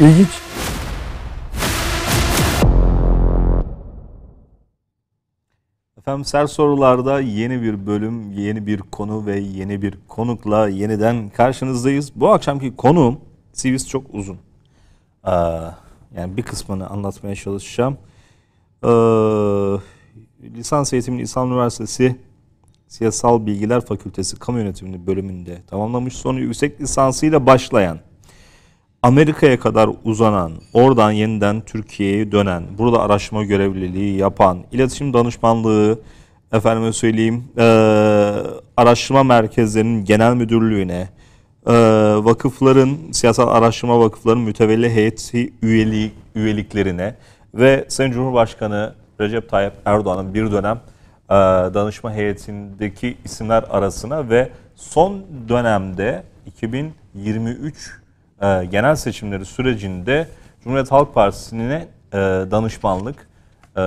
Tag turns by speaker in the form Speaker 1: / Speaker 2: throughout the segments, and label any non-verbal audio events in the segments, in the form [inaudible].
Speaker 1: İlginç. Efendim sert sorularda yeni bir bölüm, yeni bir konu ve yeni bir konukla yeniden karşınızdayız. Bu akşamki konuğum CV'si çok uzun. Ee, yani bir kısmını anlatmaya çalışacağım. Ee, lisans eğitimini İslam Üniversitesi Siyasal Bilgiler Fakültesi Kamu Yönetimi bölümünde tamamlamış. Sonra yüksek lisansıyla başlayan Amerika'ya kadar uzanan, oradan yeniden Türkiye'ye dönen, burada araştırma görevliliği yapan, iletişim danışmanlığı, efendime söyleyeyim, e, araştırma merkezlerinin genel müdürlüğüne, e, vakıfların, siyasal araştırma vakıfların mütevelli heyeti üyeliği, üyeliklerine ve Sayın Cumhurbaşkanı Recep Tayyip Erdoğan'ın bir dönem e, danışma heyetindeki isimler arasına ve son dönemde 2023 e, genel seçimleri sürecinde Cumhuriyet Halk Partisi'ne e, danışmanlık e,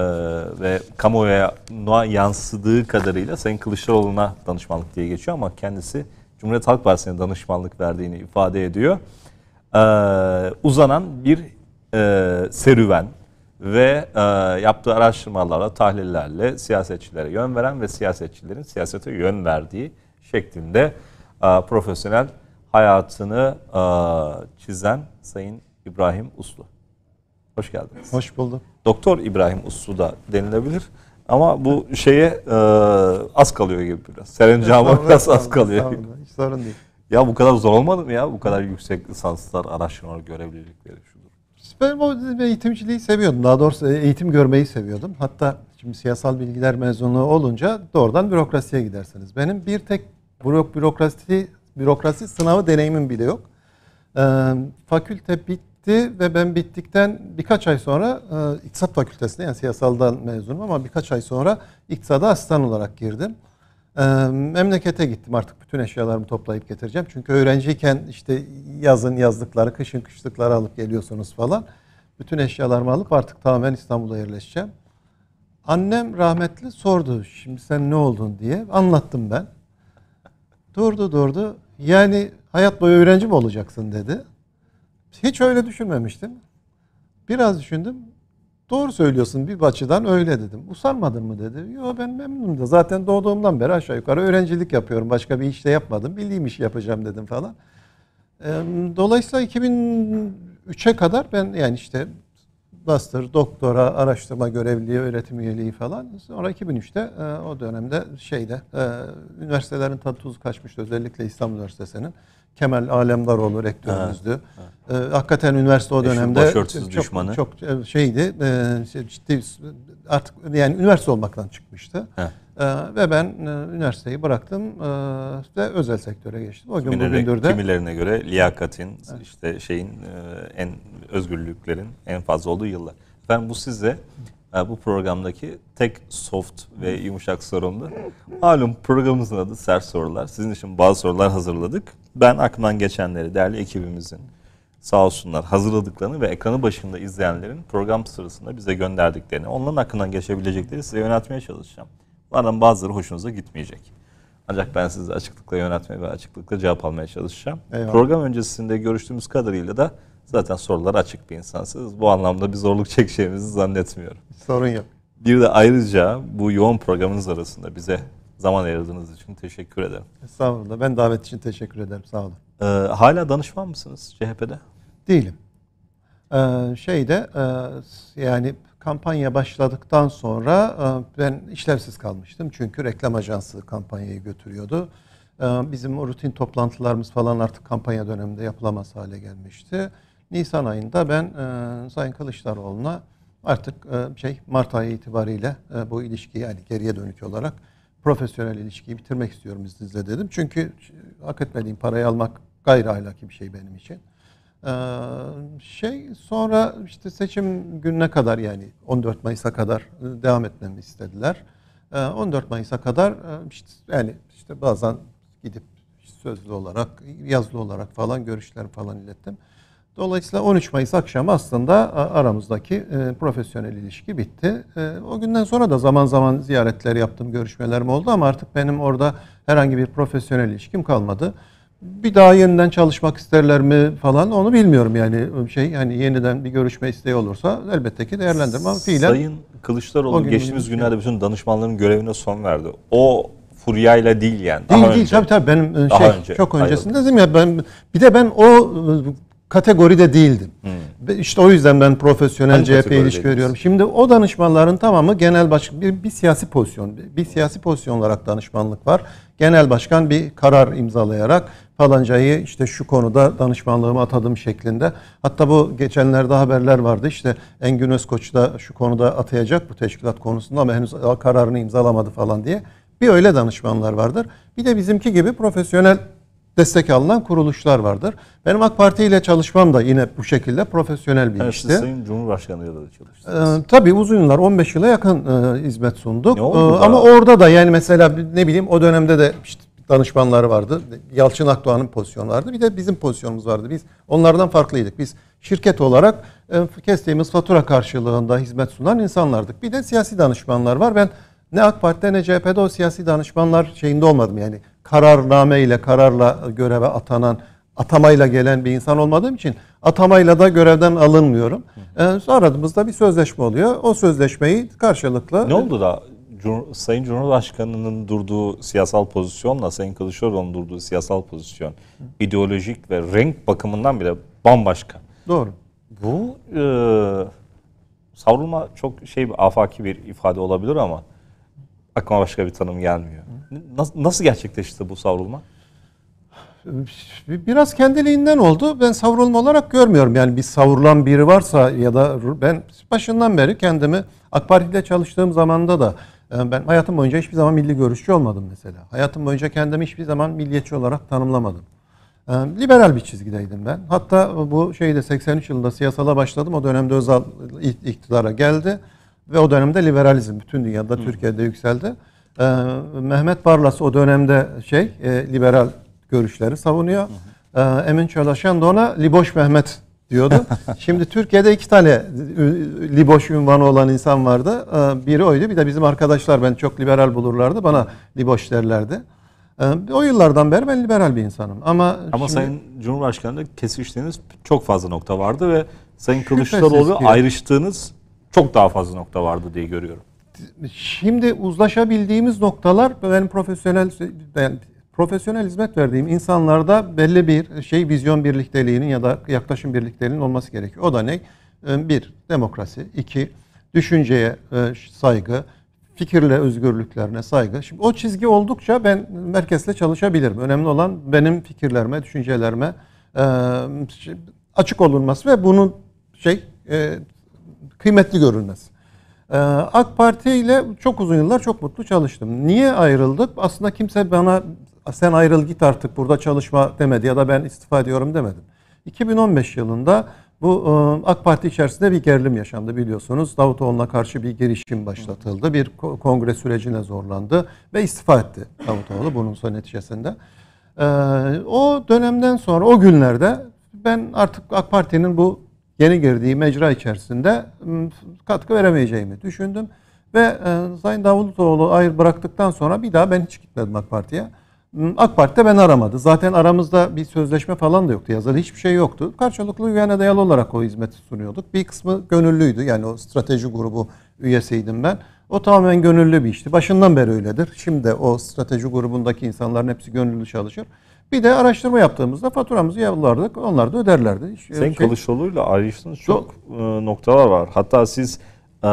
Speaker 1: ve kamuoyuna yansıdığı kadarıyla Sayın Kılıçdaroğlu'na danışmanlık diye geçiyor ama kendisi Cumhuriyet Halk Partisi'ne danışmanlık verdiğini ifade ediyor. E, uzanan bir e, serüven ve e, yaptığı araştırmalarla, tahlillerle siyasetçilere yön veren ve siyasetçilerin siyasete yön verdiği şeklinde e, profesyonel hayatını çizen Sayın İbrahim Uslu. Hoş geldiniz. Hoş bulduk. Doktor İbrahim Uslu da denilebilir. Ama bu şeye e, az kalıyor gibi biraz. Serencama biraz az kalıyor. Gibi. Hiç sorun değil. Ya bu kadar zor olmadı mı ya? Bu kadar yüksek lisanslar, araştırmalar, görevlilikleri şudur.
Speaker 2: Ben o eğitimciliği seviyordum. Daha doğrusu e, eğitim görmeyi seviyordum. Hatta şimdi siyasal bilgiler mezunu olunca doğrudan bürokrasiye gidersiniz. Benim bir tek bürokrasi bürokrasi sınavı deneyimim bile yok. E, fakülte bitti ve ben bittikten birkaç ay sonra e, İktisat Fakültesi'nde yani siyasaldan mezunum ama birkaç ay sonra iktisada asistan olarak girdim. E, memlekete gittim artık bütün eşyalarımı toplayıp getireceğim. Çünkü öğrenciyken işte yazın yazlıkları, kışın kışlıkları alıp geliyorsunuz falan. Bütün eşyalarımı alıp artık tamamen İstanbul'a yerleşeceğim. Annem rahmetli sordu şimdi sen ne oldun diye. Anlattım ben. Durdu durdu. Yani hayat boyu öğrenci mi olacaksın dedi. Hiç öyle düşünmemiştim. Biraz düşündüm. Doğru söylüyorsun bir açıdan öyle dedim. Usarmadın mı dedi. Yo ben memnunum da zaten doğduğumdan beri aşağı yukarı öğrencilik yapıyorum. Başka bir işte yapmadım. Bildiğim işi yapacağım dedim falan. Dolayısıyla 2003'e kadar ben yani işte master, doktora, araştırma görevliliği, öğretim üyeliği falan. Sonra 2003'te e, o dönemde şeyde e, üniversitelerin tadı tuzu kaçmıştı özellikle İstanbul Üniversitesi'nin. Kemal Alemdaroğlu rektörümüzdü. Ha, ha. E, hakikaten üniversite o dönemde çok, düşmanı. çok e, şeydi. E, şey, ciddi artık yani üniversite olmaktan çıkmıştı. Ha. Ee, ve ben e, üniversiteyi bıraktım e, ve özel sektöre geçtim. O gün Kimileri, bugündür de.
Speaker 1: Kimilerine göre liyakatin, evet. işte şeyin e, en özgürlüklerin en fazla olduğu yıllar. Ben bu size bu programdaki tek soft ve yumuşak sorumdu. Malum programımızın adı Sert Sorular. Sizin için bazı sorular hazırladık. Ben aklımdan geçenleri değerli ekibimizin sağ olsunlar hazırladıklarını ve ekranı başında izleyenlerin program sırasında bize gönderdiklerini, onların aklından geçebilecekleri size yöneltmeye çalışacağım. Bunlardan bazıları hoşunuza gitmeyecek. Ancak ben sizi açıklıkla yönetmeye ve açıklıkla cevap almaya çalışacağım. Eyvallah. Program öncesinde görüştüğümüz kadarıyla da zaten sorular açık bir insansınız. Bu anlamda bir zorluk [laughs] çekeceğimizi zannetmiyorum. Sorun yok. Bir de ayrıca bu yoğun programınız arasında bize zaman ayırdığınız için teşekkür ederim.
Speaker 2: Sağ olun. Ben davet için teşekkür ederim. Sağ olun. Ee,
Speaker 1: hala danışman mısınız
Speaker 2: CHP'de? Değilim. Ee, şeyde e, yani kampanya başladıktan sonra e, ben işlevsiz kalmıştım. Çünkü reklam ajansı kampanyayı götürüyordu. E, bizim rutin toplantılarımız falan artık kampanya döneminde yapılamaz hale gelmişti. Nisan ayında ben e, Sayın Kılıçdaroğlu'na artık şey Mart ayı itibariyle bu ilişkiyi yani geriye dönük olarak profesyonel ilişkiyi bitirmek istiyorum izninizle dedim. Çünkü hak etmediğim parayı almak gayri ahlaki bir şey benim için. Ee, şey sonra işte seçim gününe kadar yani 14 Mayıs'a kadar e, devam etmemi istediler. 14 ee, Mayıs'a kadar e, işte yani işte bazen gidip sözlü olarak, yazılı olarak falan görüşler falan ilettim. Dolayısıyla 13 Mayıs akşamı aslında e, aramızdaki profesyonel ilişki bitti. O günden sonra da zaman zaman ziyaretler yaptım, görüşmelerim oldu ama artık benim orada herhangi bir profesyonel ilişkim kalmadı bir daha yeniden çalışmak isterler mi falan onu bilmiyorum yani şey hani yeniden bir görüşme isteği olursa elbette ki değerlendirme ama fiilen Sayın Kılıçdaroğlu gün geçtiğimiz günlerde
Speaker 1: bütün danışmanların görevine son verdi. O furyayla değil yani. Daha değil önce, değil tabii tabii benim e, şey önce çok öncesinde dedim ya
Speaker 2: ben bir de ben o e, kategoride değildim. Hmm. İşte o yüzden ben profesyonel Hangi CHP ilişki veriyorum. Şimdi o danışmanların tamamı genel başkan bir, bir siyasi pozisyon, bir, bir siyasi pozisyon olarak danışmanlık var. Genel başkan bir karar imzalayarak falancayı işte şu konuda danışmanlığımı atadım şeklinde. Hatta bu geçenlerde haberler vardı işte Engin Özkoç da şu konuda atayacak bu teşkilat konusunda ama henüz kararını imzalamadı falan diye. Bir öyle danışmanlar vardır. Bir de bizimki gibi profesyonel destek alınan kuruluşlar vardır. Benim AK Parti ile çalışmam da yine bu şekilde profesyonel bir Her işti. Sayın
Speaker 1: Cumhurbaşkanı ile
Speaker 2: çalıştınız. Ee, tabii uzun yıllar 15 yıla yakın e, hizmet sunduk. Ne oldu ee, ama orada da yani mesela ne bileyim o dönemde de işte danışmanları vardı. Yalçın Akdoğan'ın pozisyonu vardı. Bir de bizim pozisyonumuz vardı. Biz onlardan farklıydık. Biz şirket olarak e, kestiğimiz fatura karşılığında hizmet sunan insanlardık. Bir de siyasi danışmanlar var. Ben ne AK Parti'de ne CHP'de o siyasi danışmanlar şeyinde olmadım. Yani kararname ile kararla göreve atanan atamayla gelen bir insan olmadığım için atamayla da görevden alınmıyorum. E, aradığımızda bir sözleşme oluyor. O sözleşmeyi karşılıklı... Ne oldu da Cumhur, Sayın Cumhurbaşkanı'nın durduğu siyasal
Speaker 1: pozisyonla Sayın Kılıçdaroğlu'nun durduğu siyasal pozisyon Hı. ideolojik ve renk bakımından bile bambaşka. Doğru. Bu e, savrulma çok şey afaki bir ifade olabilir ama aklıma başka bir tanım gelmiyor. Nasıl, nasıl gerçekleşti bu savrulma?
Speaker 2: Biraz kendiliğinden oldu. Ben savrulma olarak görmüyorum. Yani bir savrulan biri varsa ya da ben başından beri kendimi AK Parti'de çalıştığım zamanda da ee, ben hayatım boyunca hiçbir zaman milli görüşçü olmadım mesela. Hayatım boyunca kendimi hiçbir zaman milliyetçi olarak tanımlamadım. Ee, liberal bir çizgideydim ben. Hatta bu şeyde 83 yılında siyasala başladım. O dönemde Özal iktidara geldi ve o dönemde liberalizm bütün dünyada, Türkiye'de yükseldi. Ee, Mehmet Barlas o dönemde şey e, liberal görüşleri savunuyor. Emin Çalışan da ona Liboş Mehmet diyordu. [laughs] Şimdi Türkiye'de iki tane e, Liboş ünvanı olan insan vardı. E, biri oydu bir de bizim arkadaşlar ben çok liberal bulurlardı bana Liboş derlerdi. E, o yıllardan beri ben liberal bir insanım. Ama ama şimdi, Sayın Cumhurbaşkanı'nda kesiştiğiniz
Speaker 1: çok fazla nokta vardı ve Sayın Kılıçdaroğlu ayrıştığınız çok daha fazla nokta vardı diye görüyorum.
Speaker 2: Şimdi uzlaşabildiğimiz noktalar benim profesyonel yani profesyonel hizmet verdiğim insanlarda belli bir şey vizyon birlikteliğinin ya da yaklaşım birlikteliğinin olması gerekiyor. O da ne? Ee, bir, demokrasi. iki düşünceye e, saygı. Fikirle özgürlüklerine saygı. Şimdi o çizgi oldukça ben merkezle çalışabilirim. Önemli olan benim fikirlerime, düşüncelerime e, açık olunması ve bunun şey e, kıymetli görülmesi. AK Parti ile çok uzun yıllar çok mutlu çalıştım. Niye ayrıldık? Aslında kimse bana sen ayrıl git artık burada çalışma demedi ya da ben istifa ediyorum demedim. 2015 yılında bu ıı, AK Parti içerisinde bir gerilim yaşandı biliyorsunuz. Davutoğlu'na karşı bir girişim başlatıldı. Bir kongre sürecine zorlandı ve istifa etti Davutoğlu bunun son neticesinde. Ee, o dönemden sonra o günlerde ben artık AK Parti'nin bu yeni girdiği mecra içerisinde katkı veremeyeceğimi düşündüm. Ve ıı, Sayın Davutoğlu ayrı bıraktıktan sonra bir daha ben hiç gitmedim AK Parti'ye. AK Parti de beni aramadı. Zaten aramızda bir sözleşme falan da yoktu. Yazılı hiçbir şey yoktu. Karşılıklı üyene dayalı olarak o hizmeti sunuyorduk. Bir kısmı gönüllüydü. Yani o strateji grubu üyesiydim ben. O tamamen gönüllü bir işti. Başından beri öyledir. Şimdi o strateji grubundaki insanların hepsi gönüllü çalışır. Bir de araştırma yaptığımızda faturamızı yollardık. Onlar da öderlerdi. Hiç Sayın şey... Kılıçdaroğlu'yla ayrıştığınız çok Do- e, noktalar var. Hatta siz e,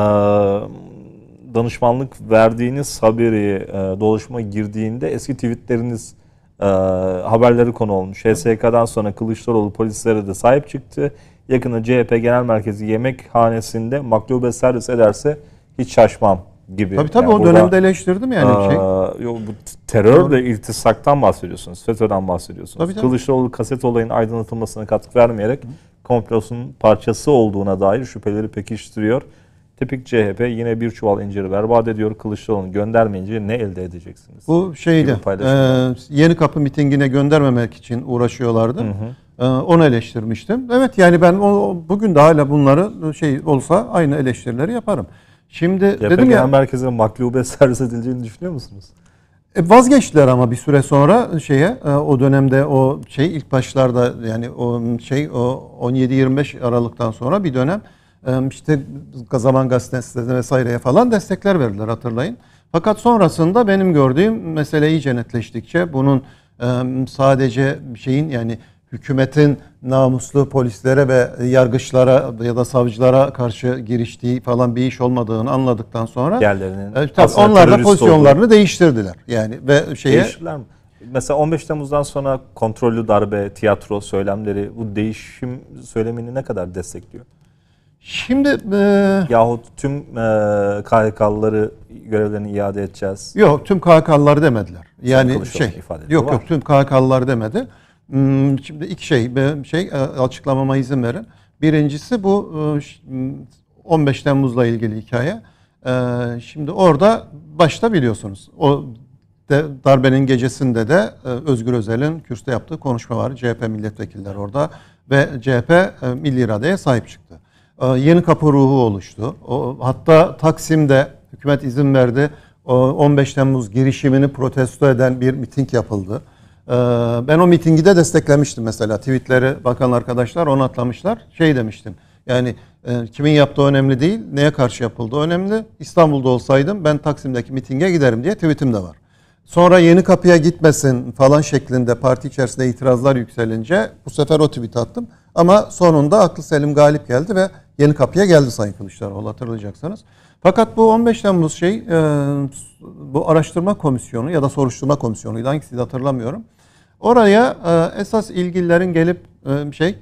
Speaker 1: danışmanlık verdiğiniz haberi e, dolaşıma girdiğinde eski tweetleriniz e, haberleri konu olmuş. HSK'dan sonra Kılıçdaroğlu polislere de sahip çıktı. Yakında CHP Genel Merkezi yemekhanesinde maklube servis ederse hiç şaşmam gibi. Tabii tabii yani o dönemde eleştirdim yani. E, şey. Yo, bu terörle Doğru. iltisaktan bahsediyorsunuz. FETÖ'den bahsediyorsunuz. Tabii, tabii. Kılıçdaroğlu kaset olayın aydınlatılmasına katkı vermeyerek komplosun parçası olduğuna dair şüpheleri pekiştiriyor. Tipik CHP yine bir çuval inciri berbat ediyor. Kılıçdaroğlu'nu göndermeyince ne elde edeceksiniz? Bu şeydi. E,
Speaker 2: yeni kapı mitingine göndermemek için uğraşıyorlardı. Hı hı. E, onu eleştirmiştim. Evet yani ben o, bugün de hala bunları e, şey olsa aynı eleştirileri yaparım. Şimdi CHP dedim ya merkeze maklube [laughs] servis edileceğini düşünüyor musunuz? E, vazgeçtiler ama bir süre sonra e, şeye e, o dönemde o şey ilk başlarda yani o şey o 17-25 Aralık'tan sonra bir dönem ee, işte Zaman Gazetesi'ne vesaireye falan destekler verdiler hatırlayın. Fakat sonrasında benim gördüğüm mesele iyice netleştikçe bunun e, sadece şeyin yani hükümetin namuslu polislere ve yargıçlara ya da savcılara karşı giriştiği falan bir iş olmadığını anladıktan sonra e, tabi onlar da pozisyonlarını oldu. değiştirdiler. Yani ve şeye Değiştiler
Speaker 1: mi? Mesela 15 Temmuz'dan sonra kontrollü darbe, tiyatro söylemleri bu değişim söylemini ne kadar destekliyor? Şimdi e, yahut tüm e, KHK'lıları görevlerini iade edeceğiz.
Speaker 2: Yok tüm KHK'lıları demediler. Yani Kılıçoğlu şey ifade yok var. yok tüm KHK'lıları demedi. Hmm, şimdi iki şey şey e, açıklamama izin verin. Birincisi bu 15 e, hmm, Temmuz'la ilgili hikaye. E, şimdi orada başta biliyorsunuz o darbenin gecesinde de Özgür Özel'in Kürs'te yaptığı konuşma var. CHP milletvekilleri orada ve CHP Milli iradeye sahip çıktı. Ee, yeni kapı ruhu oluştu. hatta Taksim'de hükümet izin verdi. 15 Temmuz girişimini protesto eden bir miting yapıldı. Ee, ben o mitingi de desteklemiştim mesela. Tweetleri bakan arkadaşlar onu atlamışlar. Şey demiştim. Yani e, kimin yaptığı önemli değil, neye karşı yapıldığı önemli. İstanbul'da olsaydım ben Taksim'deki mitinge giderim diye tweetim de var. Sonra yeni kapıya gitmesin falan şeklinde parti içerisinde itirazlar yükselince bu sefer o tweet attım. Ama sonunda aklı selim galip geldi ve yeni kapıya geldi Sayın Kılıçdaroğlu hatırlayacaksanız. Fakat bu 15 Temmuz şey e, bu araştırma komisyonu ya da soruşturma komisyonuydu hangisi hatırlamıyorum. Oraya e, esas ilgililerin gelip e, şey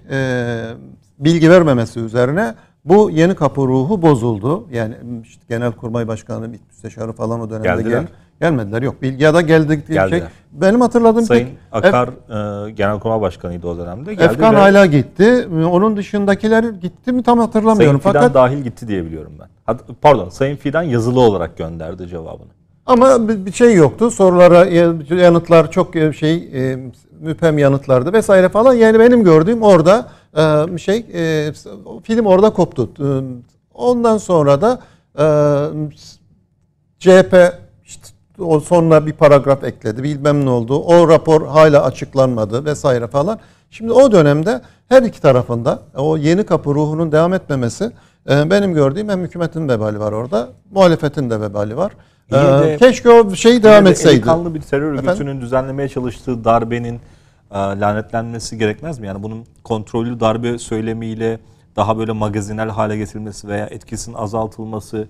Speaker 2: bilgi vermemesi üzerine bu yeni kapı ruhu bozuldu. Yani işte kurmay Başkanı, müsteşarı falan o dönemde Geldiler. geldi. Gelmediler yok. Bilgi ya da geldi şey. Benim hatırladığım Sayın pek, Akar
Speaker 1: Ef- e, Genelkurmay Başkanıydı o dönemde. Geldi Efkan ve... hala
Speaker 2: gitti. Onun dışındakiler gitti mi tam hatırlamıyorum. Sayın Fidan Fakat...
Speaker 1: dahil gitti diyebiliyorum ben. Pardon Sayın Fidan yazılı olarak gönderdi cevabını.
Speaker 2: Ama bir şey yoktu. Sorulara yanıtlar çok e, şey e, müpem yanıtlardı vesaire falan. Yani benim gördüğüm orada e, şey film orada koptu. Ondan sonra da CHP o sonra bir paragraf ekledi bilmem ne oldu. O rapor hala açıklanmadı vesaire falan. Şimdi o dönemde her iki tarafında o yeni kapı ruhunun devam etmemesi e, benim gördüğüm hem hükümetin vebali var orada, muhalefetin de vebali var. E, de, Keşke o şey devam de etseydi. Kanlı
Speaker 1: bir terör örgütünün Efendim? düzenlemeye çalıştığı darbenin e, lanetlenmesi gerekmez mi? Yani bunun kontrollü darbe söylemiyle daha böyle magazinel hale getirilmesi veya etkisinin azaltılması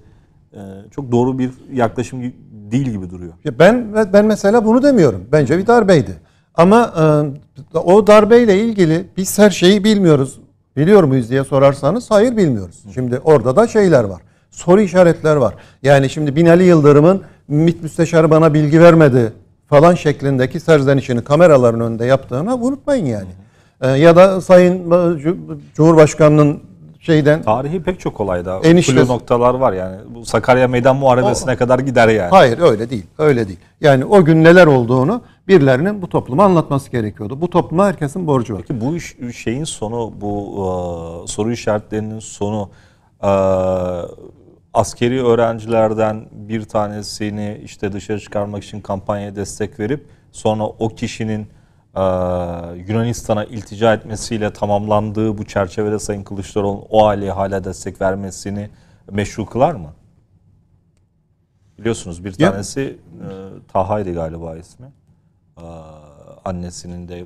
Speaker 2: çok doğru bir yaklaşım değil gibi duruyor. Ya ben ben mesela bunu demiyorum. Bence bir darbeydi. Ama e, o darbeyle ilgili biz her şeyi bilmiyoruz. Biliyor muyuz diye sorarsanız hayır bilmiyoruz. Şimdi orada da şeyler var. Soru işaretler var. Yani şimdi Binali Yıldırım'ın MİT müsteşarı bana bilgi vermedi falan şeklindeki serzenişini kameraların önünde yaptığını unutmayın yani. E, ya da Sayın e, Cumhurbaşkanı'nın şeyden. Tarihi pek çok olayda enişte noktalar var yani.
Speaker 1: Bu Sakarya Meydan Muharebesi'ne o, kadar gider yani. Hayır
Speaker 2: öyle değil. Öyle değil. Yani o gün neler olduğunu birilerinin bu topluma anlatması gerekiyordu. Bu topluma herkesin borcu var. Peki bu iş, şeyin sonu
Speaker 1: bu e, soru işaretlerinin sonu e, askeri öğrencilerden bir tanesini işte dışarı çıkarmak için kampanyaya destek verip sonra o kişinin e, Yunanistan'a iltica etmesiyle tamamlandığı bu çerçevede Sayın Kılıçdaroğlu'nun o aileye hala destek vermesini meşru kılar mı? Biliyorsunuz bir tanesi e, Taha'ydı galiba ismi. E, annesinin de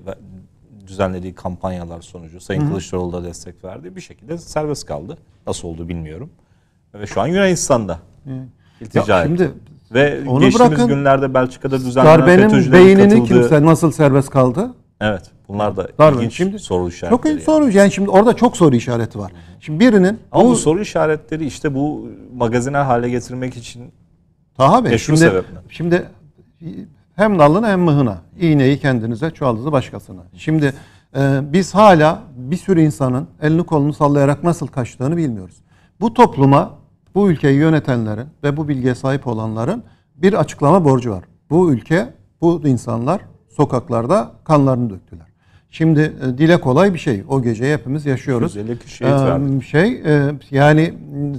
Speaker 1: düzenlediği kampanyalar sonucu Sayın Kılıçdaroğlu da destek verdi. Bir şekilde serbest kaldı. Nasıl oldu bilmiyorum. Ve şu an Yunanistan'da. Hı. İltica ya, şimdi ve Onu geçtiğimiz bırakın. günlerde Belçika'da düzenlenen FETÖ'cülerin beynini katıldığı... kimse
Speaker 2: nasıl serbest kaldı?
Speaker 1: Evet. Bunlar da Darbe. ilginç şimdi, soru işaretleri. Çok ilginç. soru
Speaker 2: yani şimdi orada çok soru işareti var. Şimdi birinin
Speaker 1: Ama bu, bu soru işaretleri işte bu magazine
Speaker 2: hale getirmek için daha Bey, şimdi, sebeple. Şimdi hem nalına hem mıhına. İğneyi kendinize, çuvaldızı başkasına. Şimdi e, biz hala bir sürü insanın elini kolunu sallayarak nasıl kaçtığını bilmiyoruz. Bu topluma bu ülkeyi yönetenlerin ve bu bilgiye sahip olanların bir açıklama borcu var. Bu ülke, bu insanlar sokaklarda kanlarını döktüler. Şimdi e, dile kolay bir şey. O gece hepimiz yaşıyoruz. 152 şehit ee, Şey e, yani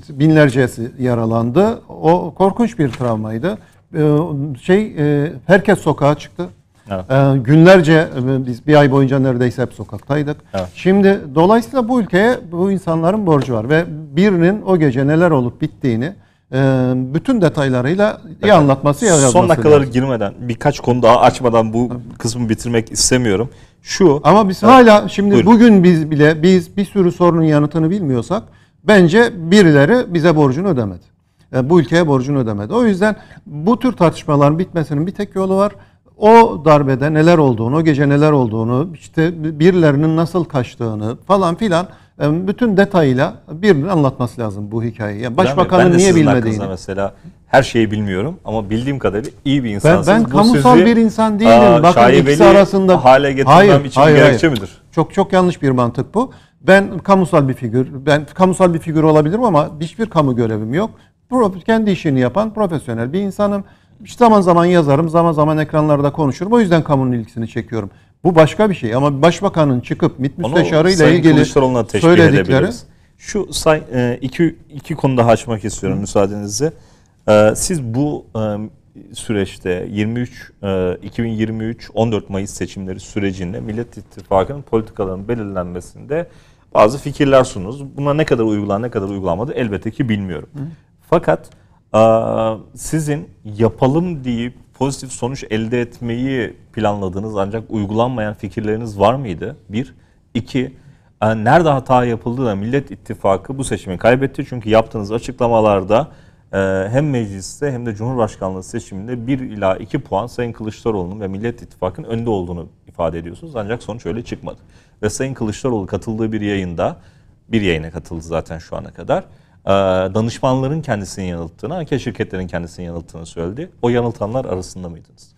Speaker 2: binlercesi yaralandı. O korkunç bir travmaydı. E, şey e, herkes sokağa çıktı. Evet. Ee, günlerce e, biz bir ay boyunca neredeyse hep sokaktaydık. Evet. Şimdi dolayısıyla bu ülkeye bu insanların borcu var ve birinin o gece neler olup bittiğini e, bütün detaylarıyla iyi anlatması, iyi Son dakikalara
Speaker 1: girmeden birkaç konu daha
Speaker 2: açmadan bu kısmı bitirmek istemiyorum. Şu Ama biz evet. hala şimdi Buyurun. bugün biz bile biz bir sürü sorunun yanıtını bilmiyorsak bence birileri bize borcunu ödemedi. Yani e, bu ülkeye borcunu ödemedi. O yüzden bu tür tartışmaların bitmesinin bir tek yolu var o darbede neler olduğunu, o gece neler olduğunu, işte birilerinin nasıl kaçtığını falan filan e, bütün detayıyla birinin anlatması lazım bu hikayeyi. Yani başbakanın ben niye bilmediğini.
Speaker 1: mesela her şeyi bilmiyorum ama bildiğim kadarıyla iyi bir insansınız. Ben, ben bu kamusal sizi, bir insan değilim. Aa, Bakın ikisi arasında hale getirmem hayır, için hayır, gerekçe hayır. midir?
Speaker 2: Çok çok yanlış bir mantık bu. Ben kamusal bir figür, ben kamusal bir figür olabilirim ama hiçbir kamu görevim yok. Kendi işini yapan profesyonel bir insanım. İşte zaman zaman yazarım, zaman zaman ekranlarda konuşurum. O yüzden kamunun ilgisini çekiyorum. Bu başka bir şey ama başbakanın çıkıp MİT Onu müsteşarıyla Sayın ilgili söyledikleri...
Speaker 1: Şu say, e, iki, iki konuda açmak istiyorum Hı. müsaadenizle. E, siz bu e, süreçte 23 2023 14 Mayıs seçimleri sürecinde Millet İttifakı'nın politikalarının belirlenmesinde bazı fikirler sunuz. Buna ne kadar uygulan ne kadar uygulanmadı elbette ki bilmiyorum. Hı. Fakat sizin yapalım deyip pozitif sonuç elde etmeyi planladığınız ancak uygulanmayan fikirleriniz var mıydı? Bir. iki e, nerede hata yapıldı da Millet İttifakı bu seçimi kaybetti. Çünkü yaptığınız açıklamalarda e, hem mecliste hem de Cumhurbaşkanlığı seçiminde 1 ila 2 puan Sayın Kılıçdaroğlu'nun ve Millet İttifakı'nın önde olduğunu ifade ediyorsunuz. Ancak sonuç öyle çıkmadı. Ve Sayın Kılıçdaroğlu katıldığı bir yayında, bir yayına katıldı zaten şu ana kadar ee, danışmanların kendisini yanılttığını, anket şirketlerin kendisini yanılttığını söyledi. O yanıltanlar arasında mıydınız?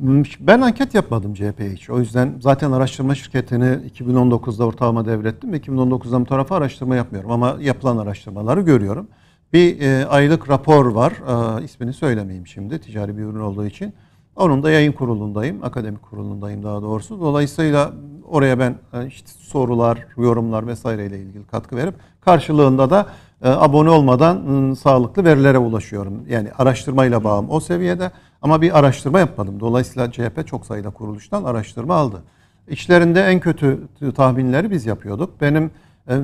Speaker 2: Hmm, ben anket yapmadım CHP'ye hiç. O yüzden zaten araştırma şirketini 2019'da ortağıma devrettim. 2019'dan bu tarafa araştırma yapmıyorum ama yapılan araştırmaları görüyorum. Bir e, aylık rapor var. E, ismini söylemeyeyim şimdi ticari bir ürün olduğu için. Onun da yayın kurulundayım, akademik kurulundayım daha doğrusu. Dolayısıyla oraya ben e, işte sorular, yorumlar vesaireyle ilgili katkı verip karşılığında da ee, abone olmadan ıı, sağlıklı verilere ulaşıyorum. Yani araştırmayla bağım o seviyede ama bir araştırma yapmadım. Dolayısıyla CHP çok sayıda kuruluştan araştırma aldı. İçlerinde en kötü tahminleri biz yapıyorduk. Benim e,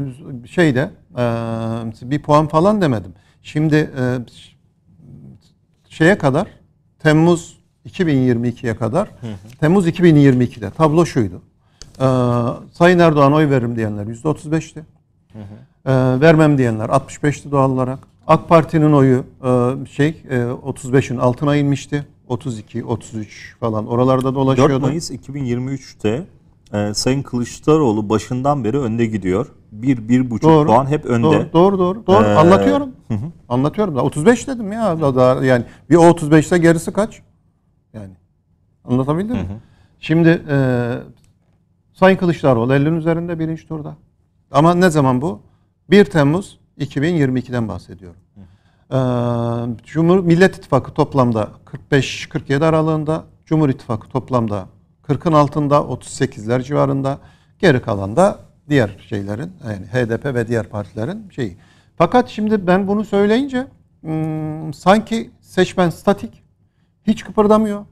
Speaker 2: şeyde e, bir puan falan demedim. Şimdi e, şeye kadar Temmuz 2022'ye kadar hı hı. Temmuz 2022'de tablo şuydu. Ee, Sayın Erdoğan oy veririm diyenler %35'ti. Hı hı e, vermem diyenler 65'ti doğal olarak. AK Parti'nin oyu e, şey e, 35'in altına inmişti. 32, 33 falan oralarda dolaşıyordu. 4 Mayıs
Speaker 1: 2023'te e, Sayın Kılıçdaroğlu başından beri önde gidiyor. 1 bir, 1,5 doğru, puan hep önde. Doğru doğru doğru. doğru. Ee, Anlatıyorum. Hı hı.
Speaker 2: Anlatıyorum. da 35 dedim ya da daha yani bir o 35'te gerisi kaç? Yani anlatabildim hı hı. mi? Şimdi e, Sayın Kılıçdaroğlu 50'nin üzerinde birinci turda. Ama ne zaman bu? 1 Temmuz 2022'den bahsediyorum. Ee, Cumhur Millet İttifakı toplamda 45-47 aralığında, Cumhur İttifakı toplamda 40'ın altında, 38'ler civarında, geri kalan da diğer şeylerin yani HDP ve diğer partilerin şeyi. Fakat şimdi ben bunu söyleyince hmm, sanki seçmen statik, hiç kıpırdamıyor,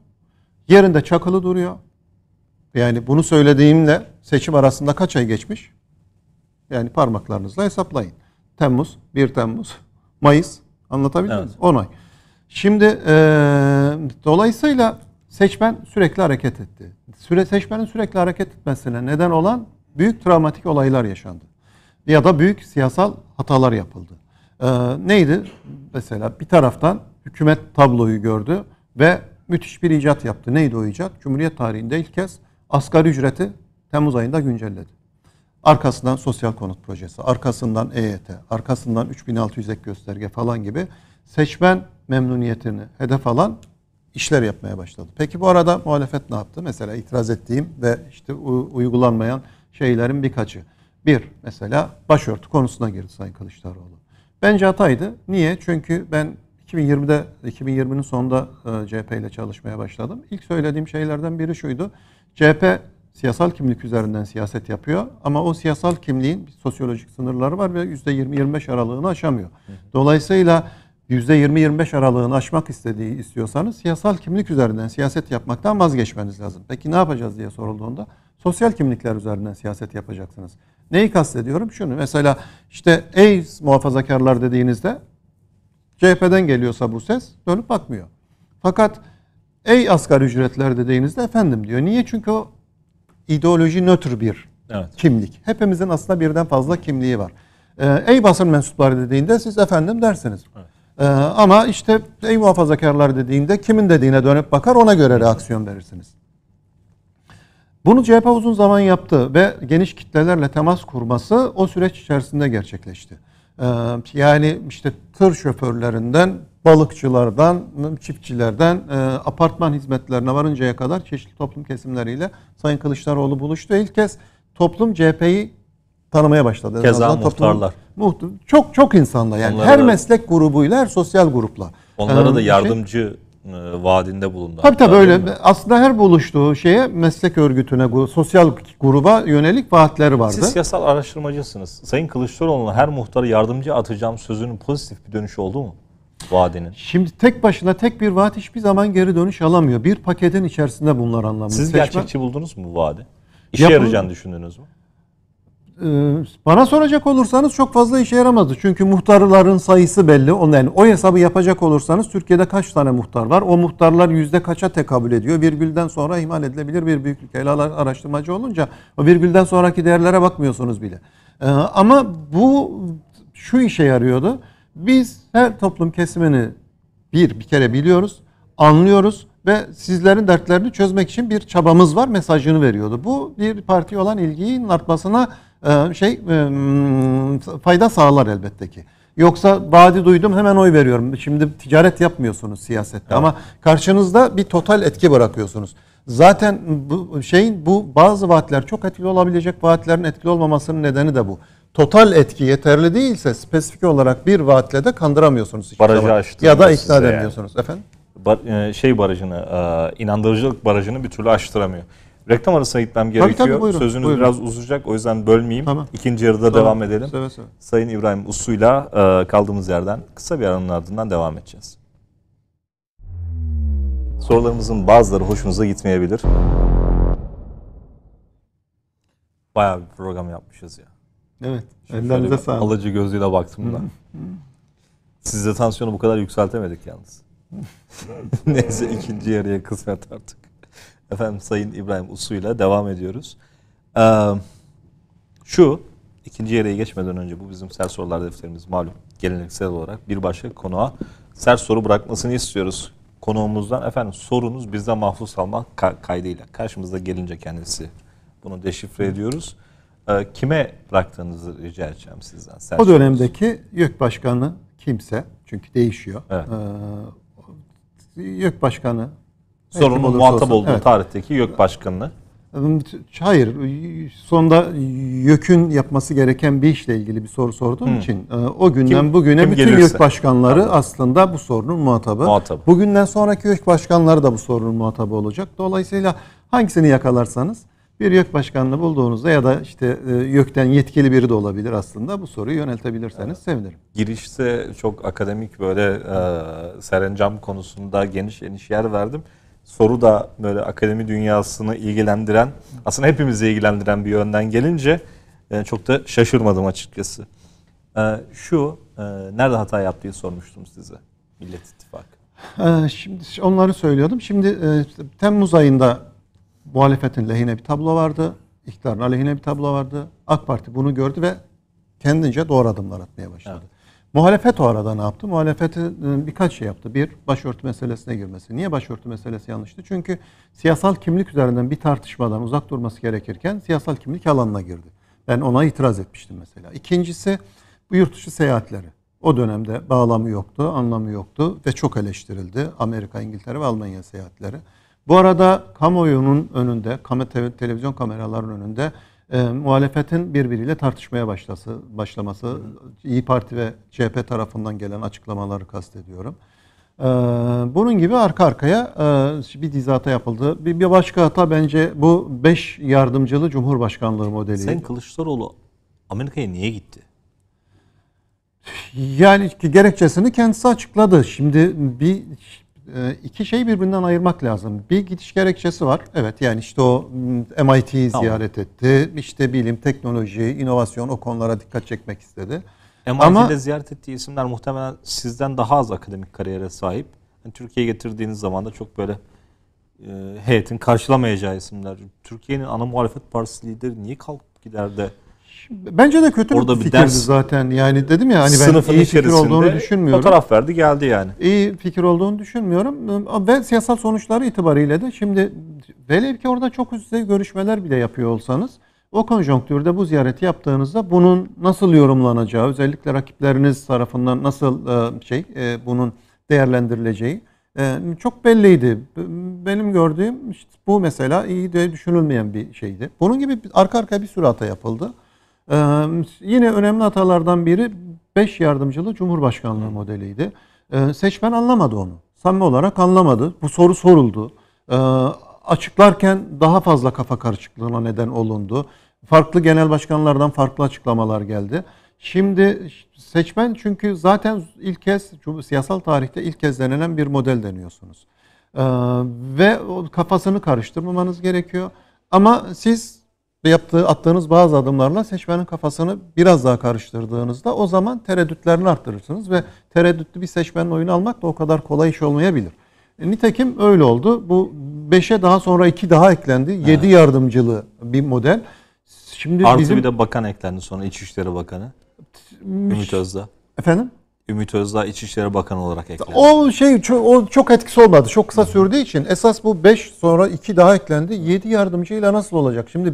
Speaker 2: yerinde çakılı duruyor. Yani bunu söylediğimle seçim arasında kaç ay geçmiş? Yani parmaklarınızla hesaplayın. Temmuz, 1 Temmuz, [laughs] Mayıs anlatabildim evet. mi? 10 ay. Şimdi e, dolayısıyla seçmen sürekli hareket etti. Süre, seçmenin sürekli hareket etmesine neden olan büyük travmatik olaylar yaşandı. Ya da büyük siyasal hatalar yapıldı. E, neydi? Mesela bir taraftan hükümet tabloyu gördü ve müthiş bir icat yaptı. Neydi o icat? Cumhuriyet tarihinde ilk kez asgari ücreti Temmuz ayında güncelledi. Arkasından sosyal konut projesi, arkasından EYT, arkasından 3600 ek gösterge falan gibi seçmen memnuniyetini hedef alan işler yapmaya başladı. Peki bu arada muhalefet ne yaptı? Mesela itiraz ettiğim ve işte uygulanmayan şeylerin birkaçı. Bir, mesela başörtü konusuna girdi Sayın Kılıçdaroğlu. Bence hataydı. Niye? Çünkü ben 2020'de 2020'nin sonunda e, CHP ile çalışmaya başladım. İlk söylediğim şeylerden biri şuydu. CHP siyasal kimlik üzerinden siyaset yapıyor ama o siyasal kimliğin sosyolojik sınırları var ve %20-25 aralığını aşamıyor. Dolayısıyla %20-25 aralığını aşmak istediği istiyorsanız siyasal kimlik üzerinden siyaset yapmaktan vazgeçmeniz lazım. Peki ne yapacağız diye sorulduğunda sosyal kimlikler üzerinden siyaset yapacaksınız. Neyi kastediyorum? Şunu mesela işte AIDS muhafazakarlar dediğinizde CHP'den geliyorsa bu ses dönüp bakmıyor. Fakat ey asgari ücretler dediğinizde efendim diyor. Niye? Çünkü o ideoloji nötr bir evet. kimlik. Hepimizin aslında birden fazla kimliği var. Ee, ey basın mensupları dediğinde siz efendim dersiniz. Evet. Ee, ama işte ey muhafazakarlar dediğinde kimin dediğine dönüp bakar ona göre reaksiyon verirsiniz. Bunu CHP uzun zaman yaptı ve geniş kitlelerle temas kurması o süreç içerisinde gerçekleşti. Ee, yani işte tır şoförlerinden balıkçılardan, çiftçilerden e, apartman hizmetlerine varıncaya kadar çeşitli toplum kesimleriyle Sayın Kılıçdaroğlu buluştu. İlk kez toplum CHP'yi tanımaya başladı. Keza azından muhtarlar. Muhtar, çok çok insanla yani Onlara her meslek grubuyla, her sosyal grupla. Onlara ee, da şey-
Speaker 1: yardımcı şey, vaadinde bulundu. Tabii tabii öyle.
Speaker 2: Aslında her buluştuğu şeye meslek örgütüne, sosyal gruba yönelik vaatleri vardı. Siz siyasal
Speaker 1: araştırmacısınız. Sayın Kılıçdaroğlu'na her muhtarı yardımcı atacağım sözünün pozitif bir dönüşü oldu mu? vaadinin.
Speaker 2: Şimdi tek başına tek bir vaat hiçbir zaman geri dönüş alamıyor. Bir paketin içerisinde bunlar anlamlı. Siz Seçmen... gerçekçi
Speaker 1: buldunuz mu bu vaadi? İşe Yapın... yarayacağını düşündünüz mü?
Speaker 2: Ee, bana soracak olursanız çok fazla işe yaramazdı. Çünkü muhtarların sayısı belli. Onun yani o hesabı yapacak olursanız Türkiye'de kaç tane muhtar var? O muhtarlar yüzde kaça tekabül ediyor? Virgülden sonra ihmal edilebilir bir büyüklük. Hele araştırmacı olunca o virgülden sonraki değerlere bakmıyorsunuz bile. Ee, ama bu şu işe yarıyordu. Biz her toplum kesimini bir, bir kere biliyoruz, anlıyoruz ve sizlerin dertlerini çözmek için bir çabamız var mesajını veriyordu. Bu bir parti olan ilgiyi artmasına e, şey e, fayda sağlar elbette ki. Yoksa vaadi duydum hemen oy veriyorum. Şimdi ticaret yapmıyorsunuz siyasette evet. ama karşınızda bir total etki bırakıyorsunuz. Zaten bu şeyin bu bazı vaatler çok etkili olabilecek vaatlerin etkili olmamasının nedeni de bu total etki yeterli değilse spesifik olarak bir vaatle de kandıramıyorsunuz. Barajı aştırmıyorsunuz. Ya da ikna edemiyorsunuz. Yani. Efendim?
Speaker 1: Bar- e, şey barajını, e, inandırıcılık barajını bir türlü aştıramıyor. Reklam arasına gitmem gerekiyor. Tabii, tabii, buyurun, Sözünüz buyurun. biraz uzayacak o yüzden bölmeyeyim. Tamam. İkinci yarıda tamam. devam edelim. Seve seve. Sayın İbrahim Usu'yla e, kaldığımız yerden kısa bir aranın ardından devam edeceğiz. Sorularımızın bazıları hoşunuza gitmeyebilir. Bayağı bir program yapmışız ya.
Speaker 2: Evet. Ellerinize sağlık.
Speaker 1: Alıcı gözüyle baktım da. Sizde tansiyonu bu kadar yükseltemedik yalnız. [laughs] Neyse ikinci yarıya kısmet artık. Efendim Sayın İbrahim Usu'yla devam ediyoruz. Ee, şu ikinci yarıya geçmeden önce bu bizim ser sorular defterimiz malum geleneksel olarak bir başka konuğa ser soru bırakmasını istiyoruz. Konuğumuzdan efendim sorunuz bizden mahfuz kalmak kaydıyla. Karşımızda gelince kendisi bunu deşifre ediyoruz. Ee, kime bıraktığınızı rica edeceğim sizden. Sen o dönemdeki
Speaker 2: YÖK Başkanı kimse çünkü değişiyor. Evet. Ee, YÖK Başkanı sorunun muhatap olsun. olduğu evet.
Speaker 1: tarihteki YÖK Başkanı.
Speaker 2: Hayır. Sonunda YÖK'ün yapması gereken bir işle ilgili bir soru sorduğum hmm. için e, o günden kim, bugüne kim bütün gelirse. YÖK başkanları Anladım. aslında bu sorunun muhatabı. muhatabı. Bugünden sonraki YÖK başkanları da bu sorunun muhatabı olacak. Dolayısıyla hangisini yakalarsanız bir YÖK başkanını bulduğunuzda ya da işte e, YÖK'ten yetkili biri de olabilir aslında. Bu soruyu yöneltebilirseniz evet. sevinirim. Girişte çok akademik böyle e,
Speaker 1: serencam konusunda geniş geniş yer verdim. Soru da böyle akademi dünyasını ilgilendiren, aslında hepimizi ilgilendiren bir yönden gelince e, çok da şaşırmadım açıkçası. E, şu, e, nerede hata yaptığı sormuştum size Millet İttifakı.
Speaker 2: E, şimdi onları söylüyordum. Şimdi e, Temmuz ayında muhalefetin lehine bir tablo vardı. İktidarın aleyhine bir tablo vardı. AK Parti bunu gördü ve kendince doğru adımlar atmaya başladı. Evet. Muhalefet o arada ne yaptı? Muhalefet e, birkaç şey yaptı. Bir, başörtü meselesine girmesi. Niye başörtü meselesi yanlıştı? Çünkü siyasal kimlik üzerinden bir tartışmadan uzak durması gerekirken siyasal kimlik alanına girdi. Ben ona itiraz etmiştim mesela. İkincisi bu yurt dışı seyahatleri. O dönemde bağlamı yoktu, anlamı yoktu ve çok eleştirildi. Amerika, İngiltere ve Almanya seyahatleri. Bu arada kamuoyunun önünde, televizyon kameralarının önünde e, muhalefetin birbiriyle tartışmaya başlası, başlaması, İyi Parti ve CHP tarafından gelen açıklamaları kastediyorum. E, bunun gibi arka arkaya e, bir dizata yapıldı. Bir, bir başka hata bence bu 5 yardımcılı Cumhurbaşkanlığı modeli. Sen Kılıçdaroğlu Amerika'ya niye gitti? Yani gerekçesini kendisi açıkladı. Şimdi bir ee, iki şeyi birbirinden ayırmak lazım. Bir gidiş gerekçesi var. Evet yani işte o MIT'yi hmm, tamam. ziyaret etti. İşte bilim, teknoloji, inovasyon o konulara dikkat çekmek istedi. MIT'de Ama, ziyaret ettiği isimler muhtemelen sizden daha az akademik
Speaker 1: kariyere sahip. Yani Türkiye'ye getirdiğiniz zaman da çok böyle e, heyetin karşılamayacağı isimler. Türkiye'nin ana muhalefet partisi lideri niye kalkıp gider de
Speaker 2: Bence de kötü Orada bir, bir fikirdi ders, zaten. Yani dedim ya hani ben iyi fikir olduğunu düşünmüyorum. Fotoğraf verdi geldi yani. İyi fikir olduğunu düşünmüyorum. Ee, ve siyasal sonuçları itibariyle de şimdi velev ki orada çok üst düzey görüşmeler bile yapıyor olsanız o konjonktürde bu ziyareti yaptığınızda bunun nasıl yorumlanacağı, özellikle rakipleriniz tarafından nasıl e, şey e, bunun değerlendirileceği e, çok belliydi. Benim gördüğüm işte bu mesela iyi düşünülmeyen bir şeydi. Bunun gibi arka arkaya bir sürü hata yapıldı. Ee, yine önemli hatalardan biri 5 yardımcılı cumhurbaşkanlığı modeliydi. Ee, seçmen anlamadı onu. Samimi olarak anlamadı. Bu soru soruldu. Ee, açıklarken daha fazla kafa karışıklığına neden olundu. Farklı genel başkanlardan farklı açıklamalar geldi. Şimdi seçmen çünkü zaten ilk kez siyasal tarihte ilk kez denenen bir model deniyorsunuz. ve kafasını karıştırmamanız gerekiyor. Ama siz yaptığı attığınız bazı adımlarla seçmenin kafasını biraz daha karıştırdığınızda o zaman tereddütlerini arttırırsınız ve tereddütlü bir seçmenin oyunu almak da o kadar kolay iş olmayabilir. E, nitekim öyle oldu. Bu 5'e daha sonra 2 daha eklendi. 7 evet. yardımcılı bir model. Şimdi Artı bizim... bir
Speaker 1: de bakan eklendi sonra İçişleri Bakanı. Ümit Özdağ. Efendim? Ümit Özdağ İçişleri Bakanı olarak eklendi.
Speaker 2: O şey o çok etkisi olmadı. Çok kısa sürdüğü için esas bu 5 sonra 2 daha eklendi. 7 yardımcıyla nasıl olacak? Şimdi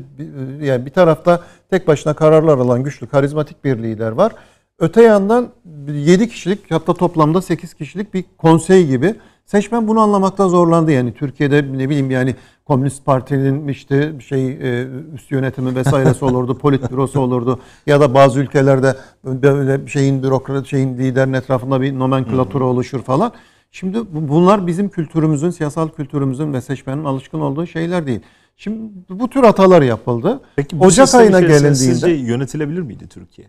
Speaker 2: e, yani bir tarafta tek başına kararlar alan güçlü karizmatik bir lider var. Öte yandan 7 kişilik hatta toplamda 8 kişilik bir konsey gibi seçmen bunu anlamakta zorlandı. Yani Türkiye'de ne bileyim yani Komünist Parti'nin işte şey e, üst yönetimi vesairesi olurdu, [laughs] politbürosu olurdu ya da bazı ülkelerde böyle şeyin bürokrat şeyin liderin etrafında bir nomenklatura oluşur falan. Şimdi bunlar bizim kültürümüzün, siyasal kültürümüzün ve seçmenin alışkın olduğu şeyler değil. Şimdi bu tür hatalar yapıldı. Peki bu Ocak şey ayına gelindiğinde sizce
Speaker 1: yönetilebilir miydi Türkiye?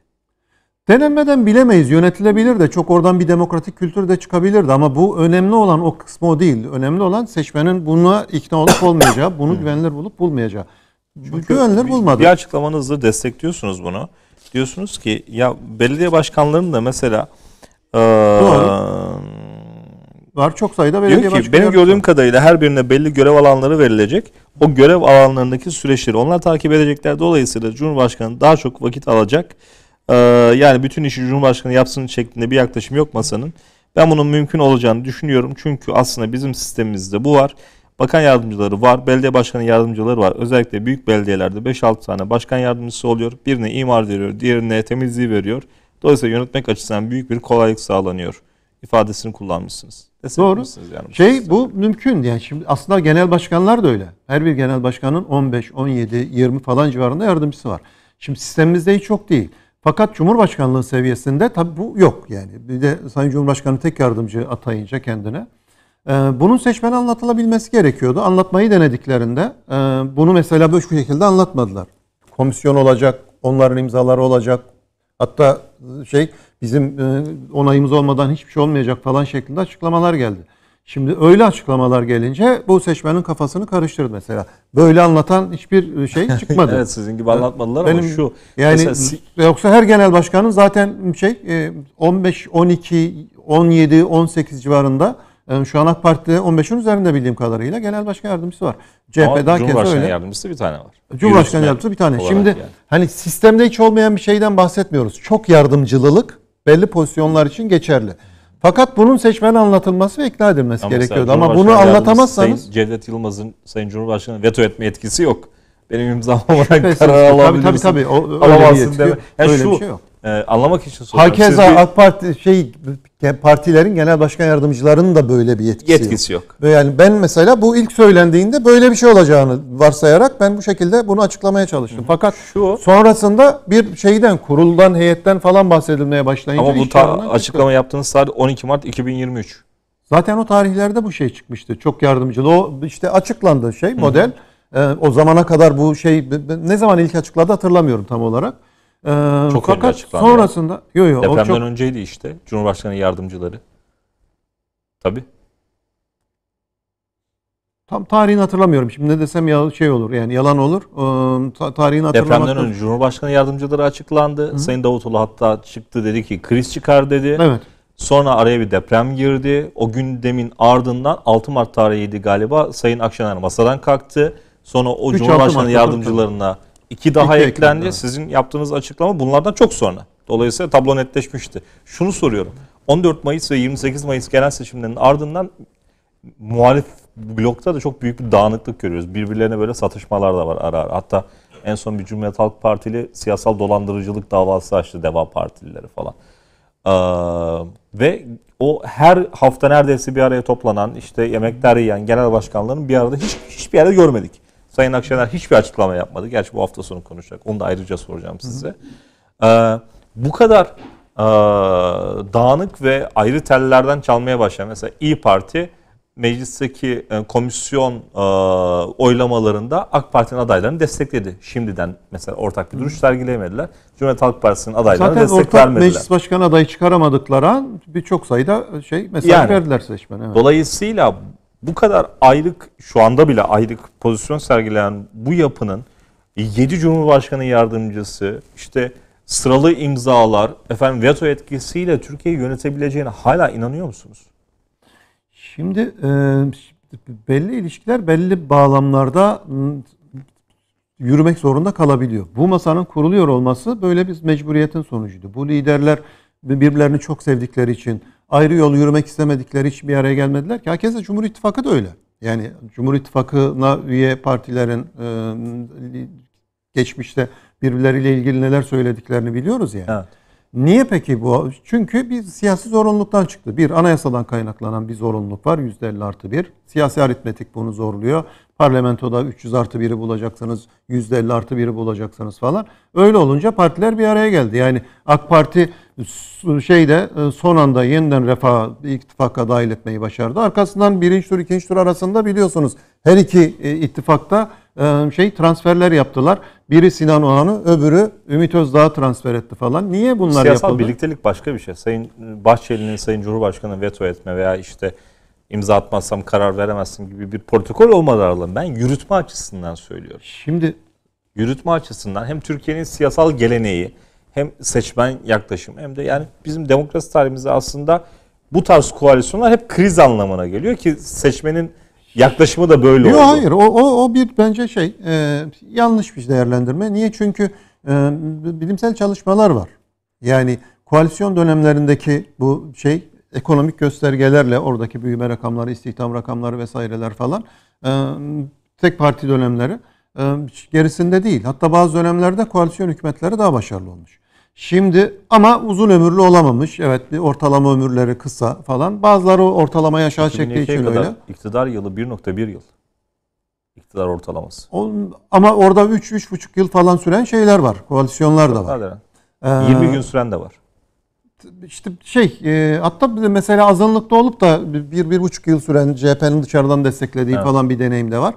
Speaker 2: Denenmeden bilemeyiz. Yönetilebilir de çok oradan bir demokratik kültür de çıkabilirdi ama bu önemli olan o kısmı o değil. Önemli olan seçmenin buna ikna olup olmayacağı, bunu [clears throat] güvenilir bulup bulmayacağı. Çünkü güvenilir bulmadı. Bir
Speaker 1: açıklamanızla
Speaker 2: destekliyorsunuz bunu.
Speaker 1: Diyorsunuz ki ya belediye başkanlarının da mesela ee,
Speaker 2: var çok sayıda belediye diyor ki, başkanı. Benim
Speaker 1: gördüğüm kadarıyla her birine belli görev alanları verilecek. O görev alanlarındaki süreçleri onlar takip edecekler. Dolayısıyla Cumhurbaşkanı daha çok vakit alacak ee, yani bütün işi Cumhurbaşkanı yapsın şeklinde bir yaklaşım yok masanın. Ben bunun mümkün olacağını düşünüyorum. Çünkü aslında bizim sistemimizde bu var. Bakan yardımcıları var, belediye başkanı yardımcıları var. Özellikle büyük belediyelerde 5-6 tane başkan yardımcısı oluyor. Birine imar veriyor, diğerine temizliği veriyor. Dolayısıyla yönetmek açısından büyük bir kolaylık sağlanıyor ifadesini
Speaker 2: kullanmışsınız. Destek Doğru. Yani şey sistemde. bu mümkün yani şimdi aslında genel başkanlar da öyle. Her bir genel başkanın 15, 17, 20 falan civarında yardımcısı var. Şimdi sistemimizde hiç çok değil. Fakat Cumhurbaşkanlığı seviyesinde tabi bu yok yani. Bir de Sayın Cumhurbaşkanı tek yardımcı atayınca kendine. Ee, bunun seçmene anlatılabilmesi gerekiyordu. Anlatmayı denediklerinde e, bunu mesela böyle şu şekilde anlatmadılar. Komisyon olacak, onların imzaları olacak. Hatta şey bizim e, onayımız olmadan hiçbir şey olmayacak falan şeklinde açıklamalar geldi. Şimdi öyle açıklamalar gelince bu seçmenin kafasını karıştırır mesela. Böyle anlatan hiçbir şey [laughs] çıkmadı. evet sizin gibi anlatmadılar Benim, ama şu. Yani mesela... yoksa her genel başkanın zaten şey 15, 12, 17, 18 civarında e, şu an AK Parti'de 15'in üzerinde bildiğim kadarıyla genel başkan yardımcısı var. CHP'de herkes öyle. yardımcısı bir tane var. Cumhurbaşkanı yardımcısı bir tane. Şimdi yani. hani sistemde hiç olmayan bir şeyden bahsetmiyoruz. Çok yardımcılılık belli pozisyonlar için geçerli. Fakat bunun seçmen anlatılması ve ikna edilmesi Ama gerekiyordu. Ama bunu anlatamazsanız...
Speaker 1: Sayın Cevdet Yılmaz'ın Sayın Cumhurbaşkanı veto etme etkisi yok. Benim imzam olmadan [laughs] karar alabilirsin. Tabii tabii. tabii. O, Alamazsın deme. Yani öyle şu, şey yok e, anlamak için soruyorum. Hakeza bir... AK Parti
Speaker 2: şey partilerin genel başkan yardımcılarının da böyle bir yetkisi, yetkisi yok. yok. Yani ben mesela bu ilk söylendiğinde böyle bir şey olacağını varsayarak ben bu şekilde bunu açıklamaya çalıştım. Hı hı. Fakat şu sonrasında bir şeyden kuruldan heyetten falan bahsedilmeye başlayınca Ama bu ta- açıklama çıktı. yaptığınız tarih 12 Mart 2023. Zaten o tarihlerde bu şey çıkmıştı. Çok yardımcı. O işte açıklandığı şey model. Hı hı. Ee, o zamana kadar bu şey ne zaman ilk açıkladı hatırlamıyorum tam olarak. Ee, Çok fakat açıklandı. Sonrasında yani. yo yo depremden çok...
Speaker 1: önceydi işte Cumhurbaşkanı yardımcıları. Tabi.
Speaker 2: Tam tarihini hatırlamıyorum. Şimdi ne desem ya şey olur yani yalan olur. Ee, ta- tarihini hatırlamak. Depremden önce
Speaker 1: Cumhurbaşkanı yardımcıları açıklandı. Hı-hı. Sayın Davutoğlu hatta çıktı dedi ki kriz çıkar dedi. Evet. Sonra araya bir deprem girdi. O gündemin ardından 6 Mart tarihiydi galiba. Sayın Akşener masadan kalktı. Sonra o Cumhurbaşkanı yardımcılarına iki daha iki eklendi. Eklendi. Sizin yaptığınız açıklama bunlardan çok sonra. Dolayısıyla tablo netleşmişti. Şunu soruyorum. 14 Mayıs ve 28 Mayıs genel seçimlerinin ardından muhalif blokta da çok büyük bir dağınıklık görüyoruz. Birbirlerine böyle satışmalar da var ara ara. Hatta en son bir Cumhuriyet Halk Partili siyasal dolandırıcılık davası açtı Deva Partilileri falan. Ee, ve o her hafta neredeyse bir araya toplanan işte yemekler yiyen genel başkanların bir arada hiç hiçbir yerde görmedik. Sayın Akşener hiçbir açıklama yapmadı. Gerçi bu hafta sonu konuşacak. Onu da ayrıca soracağım size. Ee, bu kadar e, dağınık ve ayrı tellerden çalmaya başlayan mesela İyi Parti meclisteki e, komisyon e, oylamalarında AK Parti'nin adaylarını destekledi. Şimdiden mesela ortak bir duruş sergileyemediler. Cumhuriyet Halk Partisi'nin adaylarına Zaten destek ortak vermediler. Meclis
Speaker 2: başkanı adayı çıkaramadıkları birçok sayıda şey mesaj yani, verdiler seçmene. Evet.
Speaker 1: Dolayısıyla bu kadar aylık şu anda bile aylık pozisyon sergileyen bu yapının 7 Cumhurbaşkanı yardımcısı işte sıralı imzalar efendim veto etkisiyle Türkiye'yi yönetebileceğine hala inanıyor musunuz?
Speaker 2: Şimdi e, belli ilişkiler belli bağlamlarda yürümek zorunda kalabiliyor. Bu masanın kuruluyor olması böyle bir mecburiyetin sonucuydu. Bu liderler birbirlerini çok sevdikleri için ayrı yol yürümek istemedikler, hiçbir bir araya gelmediler ki. Herkese Cumhur İttifakı da öyle. Yani Cumhur İttifakı'na üye partilerin e, geçmişte birbirleriyle ilgili neler söylediklerini biliyoruz yani. Evet. Niye peki bu? Çünkü bir siyasi zorunluluktan çıktı. Bir, anayasadan kaynaklanan bir zorunluluk var. %50 artı 1. Siyasi aritmetik bunu zorluyor. Parlamentoda 300 artı 1'i bulacaksınız, %50 artı 1'i bulacaksınız falan. Öyle olunca partiler bir araya geldi. Yani AK Parti şeyde e, son anda yeniden refah ittifaka dahil etmeyi başardı. Arkasından birinci tur ikinci tur arasında biliyorsunuz her iki e, ittifakta e, şey transferler yaptılar. Biri Sinan Oğan'ı öbürü Ümit Özdağ transfer etti falan. Niye bunlar Siyasal yapıldı? Siyasal
Speaker 1: birliktelik başka bir şey. Sayın Bahçeli'nin Sayın Cumhurbaşkanı veto etme veya işte imza atmazsam karar veremezsin gibi bir protokol olmadı aralarında. Ben yürütme açısından söylüyorum. Şimdi yürütme açısından hem Türkiye'nin siyasal geleneği hem seçmen yaklaşım hem de yani bizim demokrasi tarihimizde aslında bu tarz koalisyonlar hep kriz anlamına geliyor ki seçmenin yaklaşımı da böyle Yok, oldu. Hayır
Speaker 2: o, o, o bir bence şey e, yanlış bir değerlendirme. Niye? Çünkü e, bilimsel çalışmalar var. Yani koalisyon dönemlerindeki bu şey ekonomik göstergelerle oradaki büyüme rakamları, istihdam rakamları vesaireler falan e, tek parti dönemleri e, gerisinde değil. Hatta bazı dönemlerde koalisyon hükümetleri daha başarılı olmuş. Şimdi ama uzun ömürlü olamamış. Evet bir ortalama ömürleri kısa falan. Bazıları ortalama aşağı çektiği için kadar öyle.
Speaker 1: İktidar yılı 1.1 yıl. İktidar ortalaması.
Speaker 2: O, ama orada 3-3,5 yıl falan süren şeyler var. Koalisyonlar da var. Ee, 20 gün süren de var. İşte şey e, hatta mesela azınlıkta olup da 1-1,5 yıl süren CHP'nin dışarıdan desteklediği evet. falan bir deneyim de var.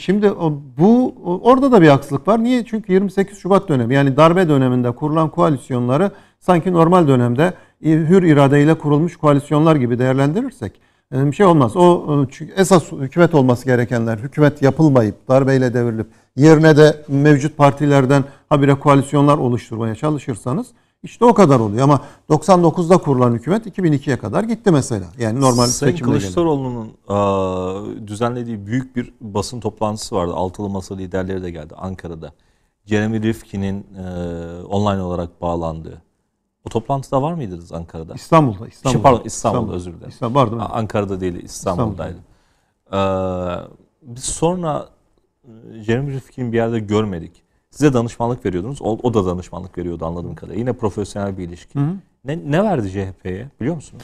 Speaker 2: Şimdi bu orada da bir haksızlık var. Niye? Çünkü 28 Şubat dönemi yani darbe döneminde kurulan koalisyonları sanki normal dönemde e, hür iradeyle kurulmuş koalisyonlar gibi değerlendirirsek e, bir şey olmaz. O e, esas hükümet olması gerekenler hükümet yapılmayıp darbeyle devrilip yerine de mevcut partilerden habire koalisyonlar oluşturmaya çalışırsanız işte o kadar oluyor ama 99'da kurulan hükümet 2002'ye kadar gitti mesela. Yani normal Sayın Kılıçdaroğlu'nun
Speaker 1: e, düzenlediği büyük bir basın toplantısı vardı. Altılı Masa liderleri de geldi Ankara'da. Jeremy Rifkin'in e, online olarak bağlandığı. O toplantıda var mıydınız Ankara'da? İstanbul'da. Şey, İstanbul'da. Şey, pardon İstanbul'da, İstanbul'da özür dilerim. İstanbul, Ankara'da değil İstanbul'daydı. İstanbul'da. Ee, biz sonra e, Jeremy Rifkin'i bir yerde görmedik. Size danışmanlık veriyordunuz. O, o da danışmanlık veriyordu anladığım
Speaker 2: kadarıyla. Yine profesyonel bir ilişki. Hı hı. Ne, ne verdi CHP'ye biliyor musunuz?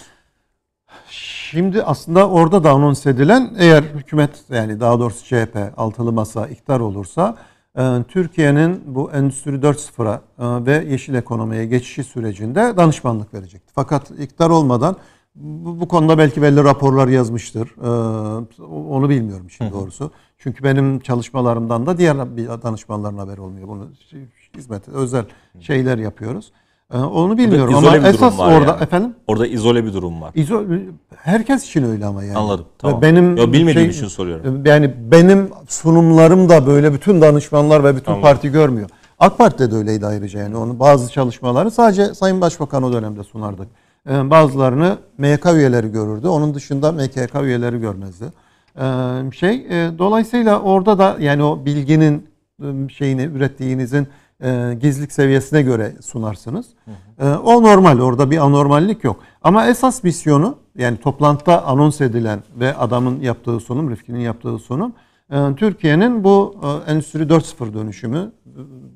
Speaker 2: Şimdi aslında orada da anons edilen eğer hükümet yani daha doğrusu CHP altılı masa iktidar olursa e, Türkiye'nin bu Endüstri 4.0'a e, ve yeşil ekonomiye geçişi sürecinde danışmanlık verecekti. Fakat iktidar olmadan bu, bu konuda belki belli raporlar yazmıştır. E, onu bilmiyorum şimdi doğrusu. Çünkü benim çalışmalarımdan da diğer danışmanların haberi olmuyor. Bunu hizmet özel şeyler yapıyoruz. Ee, onu bilmiyorum ama esas orada yani. efendim
Speaker 1: orada izole bir durum var. İzo,
Speaker 2: herkes için öyle ama yani. Anladım. Tamam. Benim Yo, bilmediğim şey, için soruyorum. Ee, yani benim sunumlarım da böyle bütün danışmanlar ve bütün Anladım. parti görmüyor. AK Parti'de de öyleydi ayrıca yani onun bazı çalışmaları sadece Sayın Başbakan o dönemde sunardık. Ee, bazılarını MYK üyeleri görürdü. Onun dışında MKK üyeleri görmezdi şey. Dolayısıyla orada da yani o bilginin şeyini ürettiğinizin gizlilik seviyesine göre sunarsınız. O normal orada bir anormallik yok. Ama esas misyonu yani toplantıda anons edilen ve adamın yaptığı sunum, Rifkin'in yaptığı sunum Türkiye'nin bu Endüstri 4.0 dönüşümü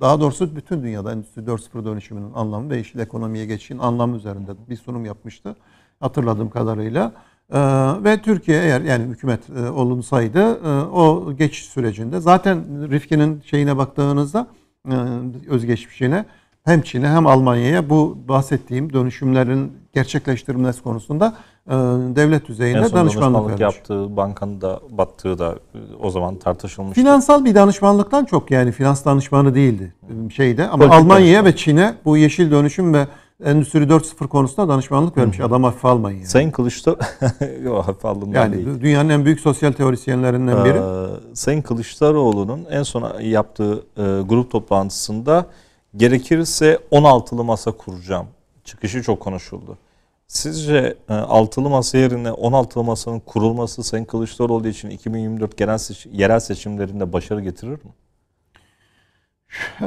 Speaker 2: daha doğrusu bütün dünyada Endüstri 4.0 dönüşümünün anlamı ve işin ekonomiye geçişin anlamı üzerinde bir sunum yapmıştı hatırladığım kadarıyla. Ee, ve Türkiye eğer yani hükümet e, olunsaydı e, o geçiş sürecinde zaten Rifkin'in şeyine baktığınızda e, özgeçmişine hem Çin'e hem Almanya'ya bu bahsettiğim dönüşümlerin gerçekleştirilmesi konusunda devlet düzeyinde en son danışmanlık vermiş.
Speaker 1: yaptığı bankanın da battığı da o zaman tartışılmış. Finansal
Speaker 2: bir danışmanlıktan çok yani finans danışmanı değildi şeyde ama Almanya'ya ve Çin'e bu yeşil dönüşüm ve Endüstri 4.0 konusunda danışmanlık vermiş. Adam hafife almayın. Yani. Sayın Kılıçdaroğlu
Speaker 1: [laughs] Yok hafife alınmayan yani, değil.
Speaker 2: Dünyanın en büyük sosyal teorisyenlerinden biri.
Speaker 1: Ee, Sayın Kılıçdaroğlu'nun en son yaptığı e, grup toplantısında gerekirse 16'lı masa kuracağım. Çıkışı çok konuşuldu. Sizce e, altılı masa yerine 16'lı masanın kurulması Sayın Kılıçdaroğlu için 2024 genel seçim, yerel seçimlerinde başarı
Speaker 2: getirir mi? Ee,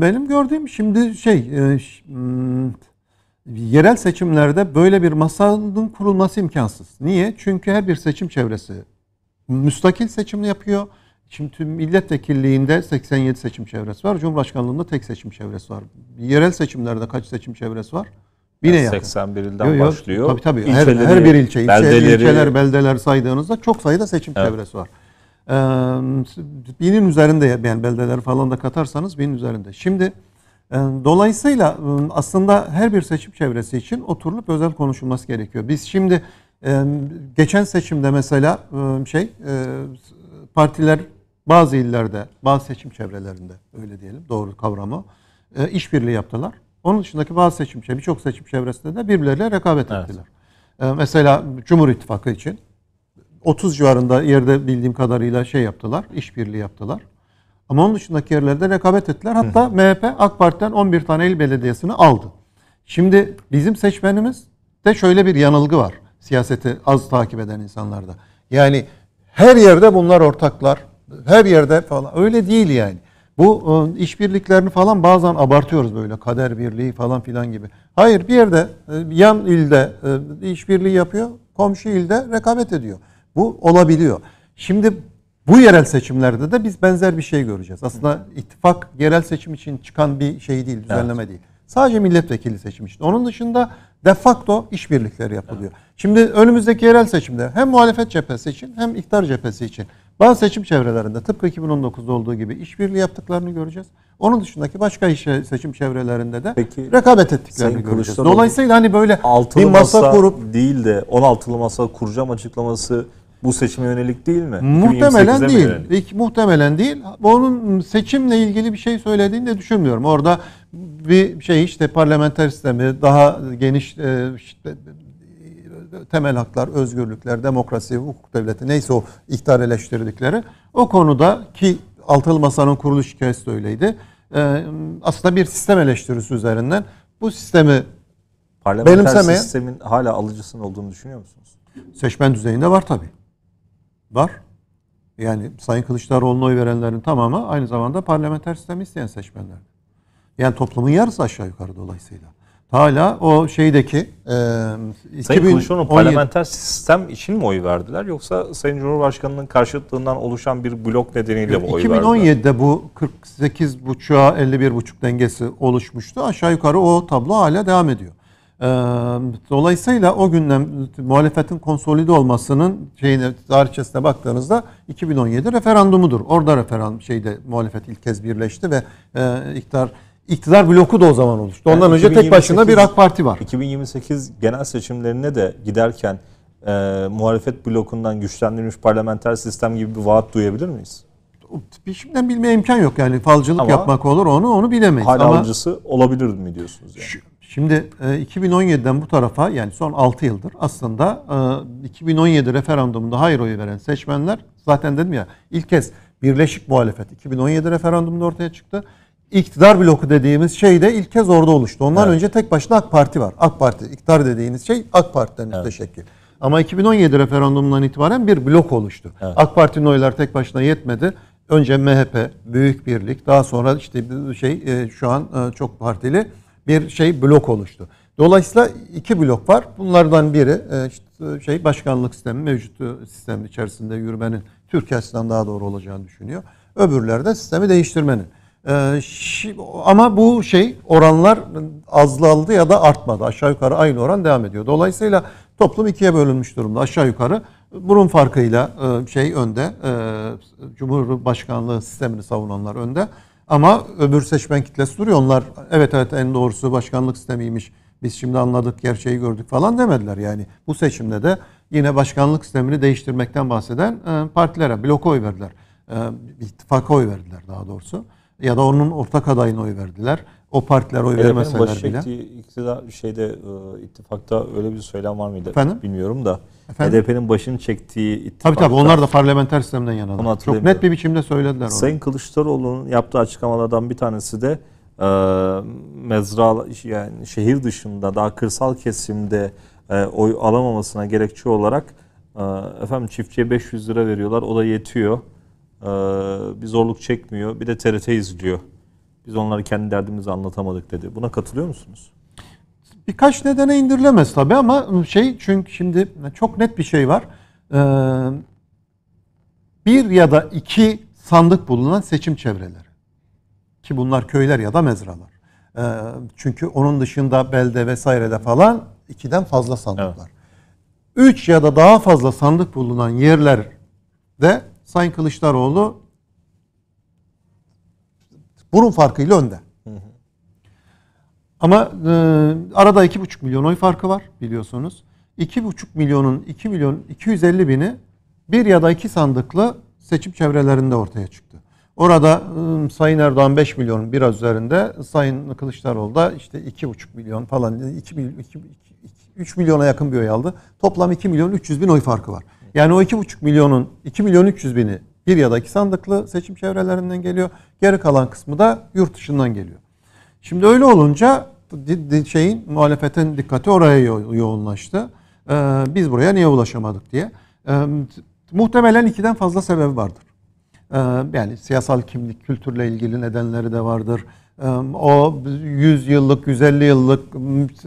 Speaker 2: benim gördüğüm şimdi şey e, hmm, yerel seçimlerde böyle bir masanın kurulması imkansız. Niye? Çünkü her bir seçim çevresi müstakil seçimini yapıyor. Şimdi tüm milletvekilliğinde 87 seçim çevresi var. Cumhurbaşkanlığında tek seçim çevresi var. Yerel seçimlerde kaç seçim çevresi var? Bine yani yakın. 81 ilden yo, başlıyor. Tabii tabii. Her, her bir ilçe, beldeleri, ilçeler, beldeler saydığınızda çok sayıda seçim evet. çevresi var. Ee, binin üzerinde yani beldeleri falan da katarsanız binin üzerinde. Şimdi ee, dolayısıyla ıı, aslında her bir seçim çevresi için oturulup özel konuşulması gerekiyor. Biz şimdi geçen seçimde mesela ıı, şey partiler bazı illerde, bazı seçim çevrelerinde öyle diyelim doğru kavramı işbirliği yaptılar. Onun dışındaki bazı seçim çevresi, birçok seçim çevresinde de birbirleriyle rekabet evet. ettiler. Mesela Cumhur İttifakı için 30 civarında yerde bildiğim kadarıyla şey yaptılar, işbirliği yaptılar. Ama onun dışındaki yerlerde rekabet ettiler. Hatta hı MHP AK Parti'den 11 tane il belediyesini aldı. Şimdi bizim seçmenimiz de şöyle bir yanılgı var. Siyaseti az takip eden insanlarda. Yani her yerde bunlar ortaklar. Her yerde falan. Öyle değil yani. Bu e, işbirliklerini falan bazen abartıyoruz böyle kader birliği falan filan gibi. Hayır bir yerde e, yan ilde e, işbirliği yapıyor, komşu ilde rekabet ediyor. Bu olabiliyor. Şimdi bu yerel seçimlerde de biz benzer bir şey göreceğiz. Aslında ittifak yerel seçim için çıkan bir şey değil, düzenleme evet. değil. Sadece milletvekili seçim için. Onun dışında de facto işbirlikleri yapılıyor. Evet. Şimdi önümüzdeki yerel seçimde hem muhalefet cephesi için hem iktidar cephesi için bazı seçim çevrelerinde tıpkı 2019'da olduğu gibi işbirliği yaptıklarını göreceğiz. Onun dışındaki başka işe, seçim çevrelerinde de Peki, rekabet ettiklerini göreceğiz. Dolayısıyla hani böyle bir masa, masa kurup
Speaker 1: değil de 16'lı masa kuracağım açıklaması bu seçime yönelik değil mi? Muhtemelen değil. Yönelik?
Speaker 2: İlk, muhtemelen değil. Onun seçimle ilgili bir şey söylediğini de düşünmüyorum. Orada bir şey işte parlamenter sistemi daha geniş e, işte, temel haklar, özgürlükler, demokrasi, hukuk devleti neyse o iktidar eleştirdikleri o konuda ki Altılı Masa'nın kuruluş hikayesi de öyleydi. E, aslında bir sistem eleştirisi üzerinden bu sistemi Parlamenter benimsemeyen...
Speaker 1: sistemin hala alıcısının olduğunu düşünüyor musunuz?
Speaker 2: Seçmen düzeyinde var tabii var. Yani Sayın Kılıçdaroğlu'na oy verenlerin tamamı aynı zamanda parlamenter sistem isteyen seçmenler. Yani toplumun yarısı aşağı yukarı dolayısıyla. Hala o şeydeki e, Sayın 2017... Kılıçdaroğlu parlamenter sistem
Speaker 1: için mi oy verdiler yoksa Sayın Cumhurbaşkanı'nın karşıtlığından oluşan bir blok nedeniyle mi oy verdiler?
Speaker 2: 2017'de bu 48 51 buçuk dengesi oluşmuştu. Aşağı yukarı o tablo hala devam ediyor. Dolayısıyla o günden muhalefetin konsolide olmasının şeyine tarihçesine baktığınızda 2017 referandumudur. Orada referandum şeyde muhalefet ilk kez birleşti ve e, iktidar iktidar bloku da o zaman oluştu. Ondan yani önce 2028, tek başına bir AK Parti var. 2028
Speaker 1: genel seçimlerine de giderken e, muhalefet blokundan güçlendirilmiş parlamenter sistem gibi bir vaat duyabilir miyiz?
Speaker 2: Şimdiden bilmeye imkan yok yani falcılık Ama yapmak olur onu onu bilemeyiz. Hala Ama,
Speaker 1: olabilir mi diyorsunuz yani?
Speaker 2: Şu, Şimdi 2017'den e, bu tarafa yani son 6 yıldır aslında 2017 e, referandumunda hayır oyu veren seçmenler zaten dedim ya ilk kez birleşik muhalefet 2017 referandumunda ortaya çıktı. İktidar bloku dediğimiz şey de ilk kez orada oluştu. Ondan evet. önce tek başına AK Parti var. AK Parti iktidar dediğiniz şey AK Parti'den evet. teşekkül. Ama 2017 referandumundan itibaren bir blok oluştu. Evet. AK Parti'nin oyları tek başına yetmedi. Önce MHP, Büyük Birlik, daha sonra işte şey e, şu an çok partili bir şey blok oluştu. Dolayısıyla iki blok var. Bunlardan biri e, işte şey başkanlık sistemi mevcut sistemin içerisinde yürümenin Türkiye'sinden daha doğru olacağını düşünüyor. Öbürleri de sistemi değiştirmenin. E, ama bu şey oranlar azaldı ya da artmadı. Aşağı yukarı aynı oran devam ediyor. Dolayısıyla toplum ikiye bölünmüş durumda aşağı yukarı. Burun farkıyla e, şey önde, Cumhurbaşkanlığı sistemini savunanlar önde. Ama öbür seçmen kitlesi duruyor. Onlar evet evet en doğrusu başkanlık sistemiymiş. Biz şimdi anladık, gerçeği gördük falan demediler. Yani bu seçimde de yine başkanlık sistemini değiştirmekten bahseden e, partilere bloka oy verdiler. E, ittifaka oy verdiler daha doğrusu. Ya da onun ortak adayına oy verdiler o partiler oy vermeseler başı bile.
Speaker 1: iktidar şeyde e, ittifakta öyle bir söylem var mıydı? Efendim? Bilmiyorum da. HDP'nin başını çektiği ittifakta. Tabii tabii onlar da parlamenter sistemden yanalar. Çok net bir biçimde
Speaker 2: söylediler onu. Sayın
Speaker 1: Kılıçdaroğlu'nun yaptığı açıklamalardan bir tanesi de e, mezra yani şehir dışında daha kırsal kesimde e, oy alamamasına gerekçe olarak e, efendim çiftçiye 500 lira veriyorlar o da yetiyor. bir zorluk çekmiyor. Bir de TRT izliyor biz onları kendi derdimizi anlatamadık dedi. Buna katılıyor musunuz?
Speaker 2: Birkaç nedene indirilemez tabii ama şey çünkü şimdi çok net bir şey var. Ee, bir ya da iki sandık bulunan seçim çevreleri. Ki bunlar köyler ya da mezralar. Ee, çünkü onun dışında belde vesairede falan ikiden fazla sandıklar. Evet. Üç ya da daha fazla sandık bulunan yerler de Sayın Kılıçdaroğlu Burun farkıyla önde. Ama e, arada 2,5 milyon oy farkı var biliyorsunuz. 2,5 milyonun 2 milyon 250 bini bir ya da iki sandıklı seçim çevrelerinde ortaya çıktı. Orada e, Sayın Erdoğan 5 milyonun biraz üzerinde, Sayın Kılıçdaroğlu da işte 2,5 milyon falan 2, 2, 2, 3 milyona yakın bir oy aldı. Toplam 2 milyon 300 bin oy farkı var. Yani o 2,5 milyonun 2 milyon 300 bini bir ya da iki sandıklı seçim çevrelerinden geliyor. Geri kalan kısmı da yurt dışından geliyor. Şimdi öyle olunca şeyin muhalefetin dikkati oraya yoğunlaştı. Ee, biz buraya niye ulaşamadık diye. Ee, muhtemelen ikiden fazla sebebi vardır. Ee, yani siyasal kimlik, kültürle ilgili nedenleri de vardır. Ee, o 100 yıllık, 150 yıllık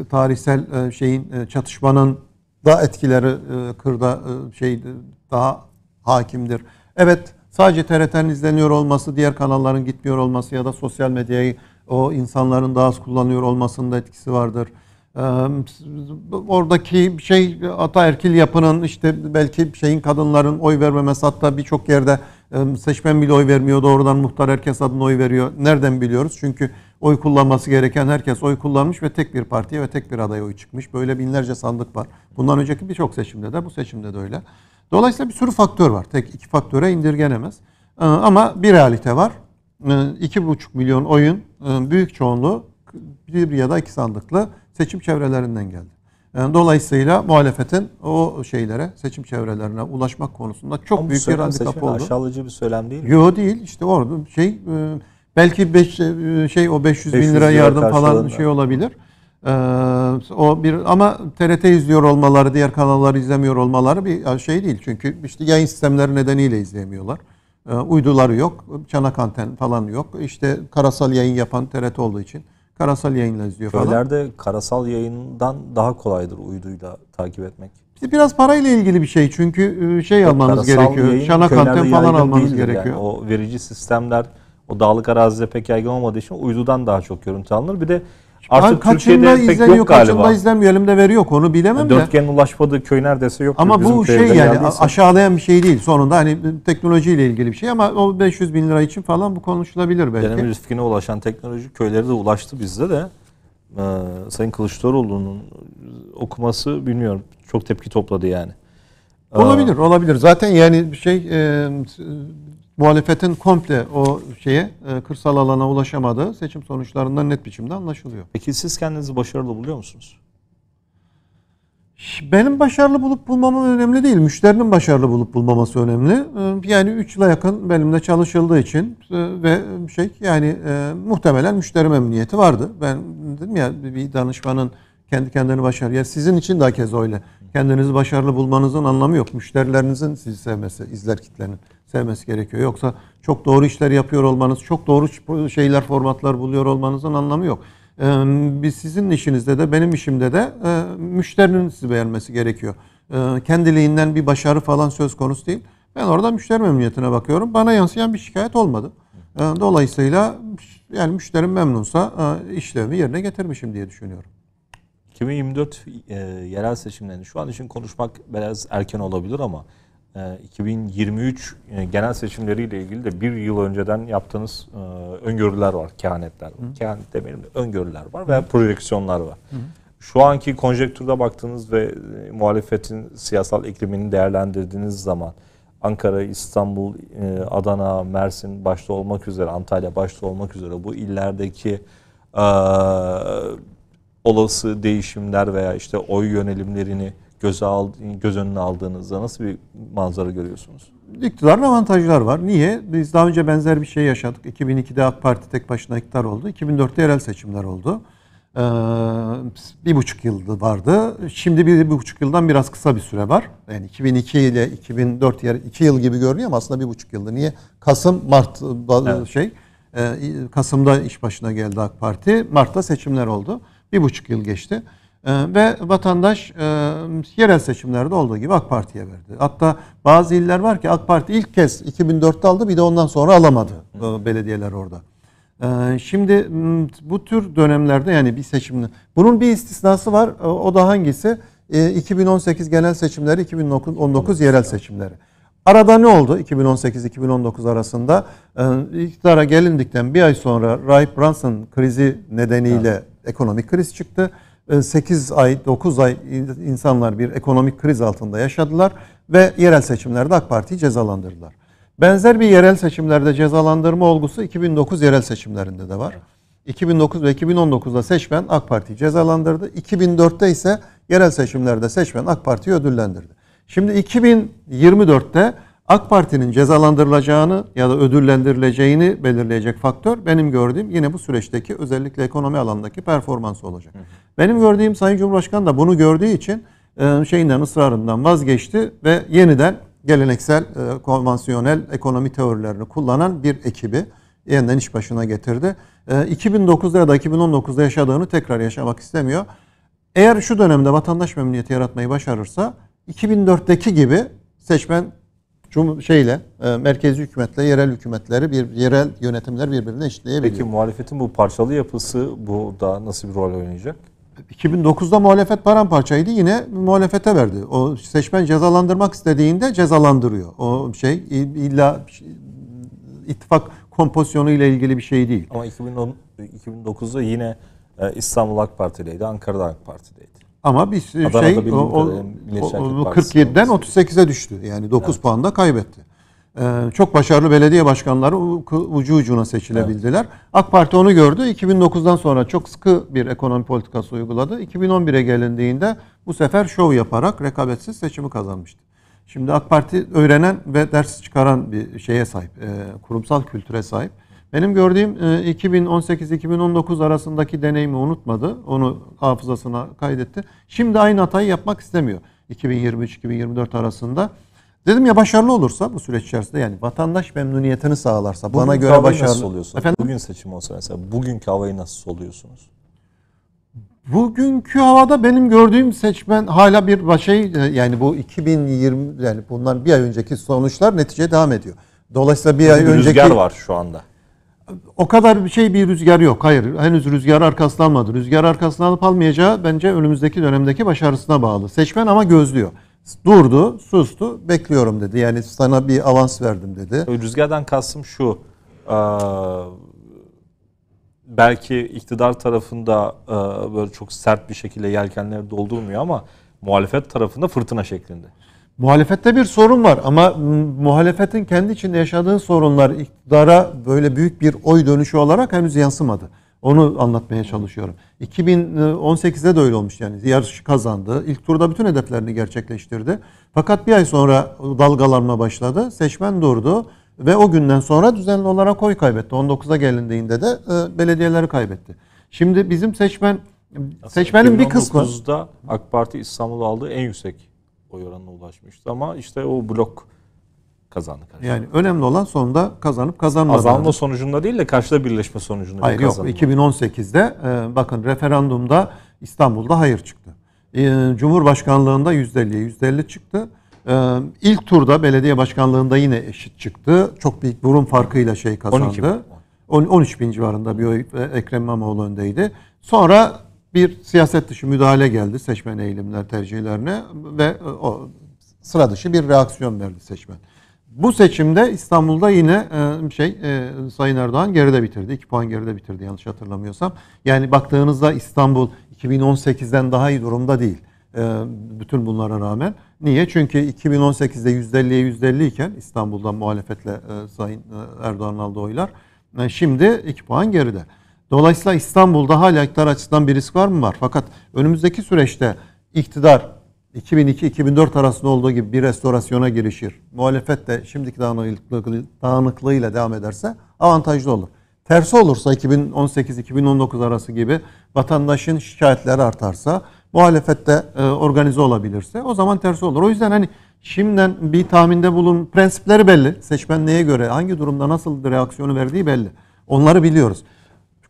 Speaker 2: tarihsel e, şeyin e, çatışmanın da etkileri e, kırda şey daha hakimdir. Evet sadece TRT'nin izleniyor olması, diğer kanalların gitmiyor olması ya da sosyal medyayı o insanların daha az kullanıyor olmasının da etkisi vardır. oradaki şey ataerkil yapının işte belki şeyin kadınların oy vermemesi hatta birçok yerde seçmen bile oy vermiyor doğrudan muhtar herkes adına oy veriyor. Nereden biliyoruz? Çünkü oy kullanması gereken herkes oy kullanmış ve tek bir partiye ve tek bir adaya oy çıkmış. Böyle binlerce sandık var. Bundan önceki birçok seçimde de bu seçimde de öyle. Dolayısıyla bir sürü faktör var. Tek iki faktöre indirgenemez. Ee, ama bir realite var. 2,5 ee, milyon oyun e, büyük çoğunluğu bir ya da iki sandıklı seçim çevrelerinden geldi. Ee, dolayısıyla muhalefetin o şeylere, seçim çevrelerine ulaşmak konusunda çok Ama büyük bir handikap oldu.
Speaker 1: Aşağılayıcı bir söylem değil
Speaker 2: mi? Yok değil. İşte orada şey e, belki beş, e, şey o 500, 500 bin lira yardım falan şey olabilir. Ee, o bir ama TRT izliyor olmaları, diğer kanalları izlemiyor olmaları bir e, şey değil. Çünkü işte yayın sistemleri nedeniyle izleyemiyorlar. Ee, uyduları yok, çanak anten falan yok. İşte karasal yayın yapan TRT olduğu için karasal yayınla izliyor Köylerde falan.
Speaker 1: Köylerde karasal yayından daha kolaydır uyduyla takip etmek.
Speaker 2: İşte biraz parayla ilgili bir şey çünkü e, şey Yok, almanız gerekiyor. Yayın, Şanak anten falan almanız gerekiyor. Yani.
Speaker 1: O verici sistemler o dağlık arazide pek yaygın olmadığı için uydudan daha çok görüntü alınır. Bir de Artık Kaç, Türkiye'de pek izleniyor, yok galiba. Kaçında
Speaker 2: izlenmiyor elimde veri yok onu bilemem yani de. Dörtgenin
Speaker 1: ulaşmadığı köy neredeyse yok. Ama bu şey yani geldiyse.
Speaker 2: aşağılayan bir şey değil. Sonunda hani teknolojiyle ilgili bir şey ama o 500 bin lira için falan bu konuşulabilir belki. Denemin rifkine ulaşan teknoloji köylere de ulaştı bizde de. Ee,
Speaker 1: Sayın Kılıçdaroğlu'nun okuması bilmiyorum çok tepki topladı yani.
Speaker 2: Olabilir, ee, olabilir. Zaten yani şey e, muhalefetin komple o şeye e, kırsal alana ulaşamadığı seçim sonuçlarından net biçimde anlaşılıyor. Peki siz kendinizi başarılı buluyor musunuz? Benim başarılı bulup bulmamam önemli değil. Müşterinin başarılı bulup bulmaması önemli. E, yani 3 yıla yakın benimle çalışıldığı için e, ve şey yani muhtemelen müşteri memnuniyeti vardı. Ben dedim ya bir danışmanın kendi kendini başarılı. Yani sizin için de kez öyle. Kendinizi başarılı bulmanızın anlamı yok. Müşterilerinizin sizi sevmesi, izler kitlenin sevmesi gerekiyor. Yoksa çok doğru işler yapıyor olmanız, çok doğru şeyler, formatlar buluyor olmanızın anlamı yok. Ee, biz sizin işinizde de benim işimde de e, müşterinin sizi beğenmesi gerekiyor. Ee, kendiliğinden bir başarı falan söz konusu değil. Ben orada müşteri memnuniyetine bakıyorum. Bana yansıyan bir şikayet olmadı. Ee, dolayısıyla yani müşterim memnunsa e, işlevimi yerine getirmişim diye düşünüyorum. 2024 e, yerel seçimlerini şu an için konuşmak biraz erken
Speaker 1: olabilir ama 2023 ee, e, genel seçimleriyle ilgili de bir yıl önceden yaptığınız e, öngörüler var, kehanetler var. Kehanet demeyelim de öngörüler var veya projeksiyonlar var. Şu anki konjektürde baktığınız ve e, muhalefetin siyasal iklimini değerlendirdiğiniz zaman Ankara, İstanbul, Adana, Mersin başta olmak üzere, Antalya başta olmak üzere bu illerdeki olası değişimler veya işte oy yönelimlerini göze ald göz önüne aldığınızda nasıl bir manzara görüyorsunuz?
Speaker 2: İktidarın avantajları var. Niye? Biz daha önce benzer bir şey yaşadık. 2002'de AK Parti tek başına iktidar oldu. 2004'te yerel seçimler oldu. Ee, bir buçuk yıldı vardı. Şimdi bir, bir buçuk yıldan biraz kısa bir süre var. Yani 2002 ile 2004 yer, iki yıl gibi görünüyor ama aslında bir buçuk yıldı. Niye? Kasım, Mart evet. şey. E, Kasım'da iş başına geldi AK Parti. Mart'ta seçimler oldu. Bir buçuk yıl geçti. Ee, ve vatandaş e, yerel seçimlerde olduğu gibi AK Parti'ye verdi. Hatta bazı iller var ki AK Parti ilk kez 2004'te aldı bir de ondan sonra alamadı e, belediyeler orada. E, şimdi bu tür dönemlerde yani bir seçimde bunun bir istisnası var e, o da hangisi? E, 2018 genel seçimleri 2019 yerel seçimleri. Arada ne oldu 2018-2019 arasında? E, iktidara gelindikten bir ay sonra Ray Brunson krizi nedeniyle evet. ekonomik kriz çıktı. 8 ee, ay 9 ay insanlar bir ekonomik kriz altında yaşadılar ve yerel seçimlerde AK Parti'yi cezalandırdılar. Benzer bir yerel seçimlerde cezalandırma olgusu 2009 yerel seçimlerinde de var. 2009 ve 2019'da seçmen AK Parti'yi cezalandırdı. 2004'te ise yerel seçimlerde seçmen AK Parti'yi ödüllendirdi. Şimdi 2024'te AK Parti'nin cezalandırılacağını ya da ödüllendirileceğini belirleyecek faktör benim gördüğüm yine bu süreçteki özellikle ekonomi alandaki performansı olacak. Benim gördüğüm Sayın Cumhurbaşkanı da bunu gördüğü için e, şeyinden ısrarından vazgeçti ve yeniden geleneksel e, konvansiyonel ekonomi teorilerini kullanan bir ekibi yeniden iş başına getirdi. 2009'da e, ya da 2019'da yaşadığını tekrar yaşamak istemiyor. Eğer şu dönemde vatandaş memnuniyeti yaratmayı başarırsa 2004'teki gibi seçmen Cum şeyle e, merkezi hükümetle yerel hükümetleri bir yerel yönetimler birbirine işleyebilir. Peki muhalefetin bu parçalı yapısı bu da nasıl bir rol oynayacak? 2009'da muhalefet paramparçaydı yine muhalefete verdi. O seçmen cezalandırmak istediğinde cezalandırıyor. O şey illa ittifak kompozisyonu ile ilgili bir şey değil. Ama 2010, 2009'da yine
Speaker 1: e, İstanbul AK Parti'deydi, Ankara'da AK Parti'deydi.
Speaker 2: Ama bir şey, Adana'da şey o, o, o 47'den 38'e düştü. Yani 9 evet. puan da kaybetti. Ee, çok başarılı belediye başkanları ucu ucuna seçilebildiler. Evet. AK Parti onu gördü. 2009'dan sonra çok sıkı bir ekonomi politikası uyguladı. 2011'e gelindiğinde bu sefer şov yaparak rekabetsiz seçimi kazanmıştı. Şimdi AK Parti öğrenen ve ders çıkaran bir şeye sahip, e, kurumsal kültüre sahip. Benim gördüğüm 2018-2019 e, arasındaki deneyimi unutmadı. Onu hafızasına kaydetti. Şimdi aynı hatayı yapmak istemiyor. 2023-2024 arasında. Dedim ya başarılı olursa bu süreç içerisinde yani vatandaş memnuniyetini sağlarsa bugün bana göre başarılı nasıl oluyorsun? Efendim?
Speaker 1: Bugün seçim olsa mesela bugünkü havayı nasıl soluyorsunuz?
Speaker 2: Bugünkü havada benim gördüğüm seçmen hala bir şey e, yani bu 2020 yani bunlar bir ay önceki sonuçlar netice devam ediyor. Dolayısıyla bir Bugün ay önceki rüzgar var şu anda o kadar bir şey bir rüzgar yok. Hayır henüz rüzgar arkaslanmadı. Rüzgar arkaslanıp almayacağı bence önümüzdeki dönemdeki başarısına bağlı. Seçmen ama gözlüyor. Durdu, sustu, bekliyorum dedi. Yani sana bir avans verdim dedi. Rüzgardan kastım şu.
Speaker 1: Belki iktidar tarafında böyle çok sert bir şekilde yelkenleri doldurmuyor ama muhalefet tarafında fırtına şeklinde.
Speaker 2: Muhalefette bir sorun var ama muhalefetin kendi içinde yaşadığı sorunlar iktidara böyle büyük bir oy dönüşü olarak henüz yansımadı. Onu anlatmaya çalışıyorum. 2018'de de öyle olmuş yani. Yarışı kazandı. İlk turda bütün hedeflerini gerçekleştirdi. Fakat bir ay sonra dalgalanma başladı. Seçmen durdu ve o günden sonra düzenli olarak oy kaybetti. 19'a gelindiğinde de e, belediyeleri kaybetti. Şimdi bizim seçmen Seçmenin bir kısmı. 2019'da
Speaker 1: AK Parti İstanbul'u aldığı en yüksek oy oranına ulaşmıştı. Ama işte o blok kazandı.
Speaker 2: Karşıda. Yani önemli olan sonunda kazanıp kazanmadı. Azalma sonucunda
Speaker 1: değil de karşıda birleşme sonucunda. Hayır bir yok
Speaker 2: 2018'de e, bakın referandumda İstanbul'da hayır çıktı. E, Cumhurbaşkanlığında %50'ye %50 çıktı. E, ilk turda belediye başkanlığında yine eşit çıktı. Çok büyük burun farkıyla şey kazandı. 12 bin. 13 bin civarında bir oy e, Ekrem İmamoğlu öndeydi. Sonra bir siyaset dışı müdahale geldi seçmen eğilimler tercihlerine ve e, o sıra dışı bir reaksiyon verdi seçmen. Bu seçimde İstanbul'da yine e, şey e, Sayın Erdoğan geride bitirdi. 2 puan geride bitirdi yanlış hatırlamıyorsam. Yani baktığınızda İstanbul 2018'den daha iyi durumda değil. Bütün bunlara rağmen. Niye? Çünkü 2018'de %50'ye %50 iken İstanbul'dan muhalefetle Sayın Erdoğan aldığı oylar şimdi 2 puan geride. Dolayısıyla İstanbul'da hala iktidar açısından bir risk var mı? Var. Fakat önümüzdeki süreçte iktidar 2002-2004 arasında olduğu gibi bir restorasyona girişir. Muhalefet de şimdiki dağınıklığı, dağınıklığıyla devam ederse avantajlı olur. Tersi olursa 2018-2019 arası gibi vatandaşın şikayetleri artarsa, muhalefette e, organize olabilirse o zaman tersi olur. O yüzden hani şimdiden bir tahminde bulun. Prensipleri belli. Seçmen neye göre, hangi durumda nasıl reaksiyonu verdiği belli. Onları biliyoruz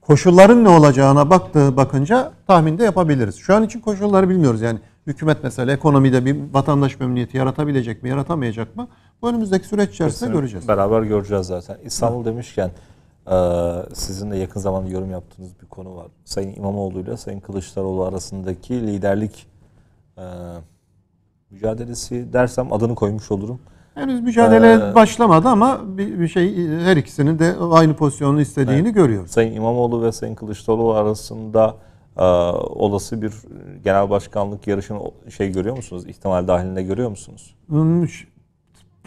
Speaker 2: koşulların ne olacağına baktığı bakınca tahminde yapabiliriz. Şu an için koşulları bilmiyoruz yani. Hükümet mesela ekonomide bir vatandaş memnuniyeti yaratabilecek mi, yaratamayacak mı? Bu önümüzdeki süreç içerisinde Kesinlikle göreceğiz.
Speaker 1: Beraber göreceğiz zaten. İstanbul Hı. demişken e, sizin de yakın zamanda yorum yaptığınız bir konu var. Sayın İmamoğlu ile Sayın Kılıçdaroğlu arasındaki liderlik e, mücadelesi dersem adını koymuş olurum. Henüz mücadele ee,
Speaker 2: başlamadı ama bir, bir şey her ikisinin de aynı pozisyonu istediğini evet. görüyoruz.
Speaker 1: Sayın İmamoğlu ve Sayın Kılıçdaroğlu arasında e, olası bir genel başkanlık yarışını şey görüyor musunuz? İhtimal dahilinde görüyor musunuz? Hmm,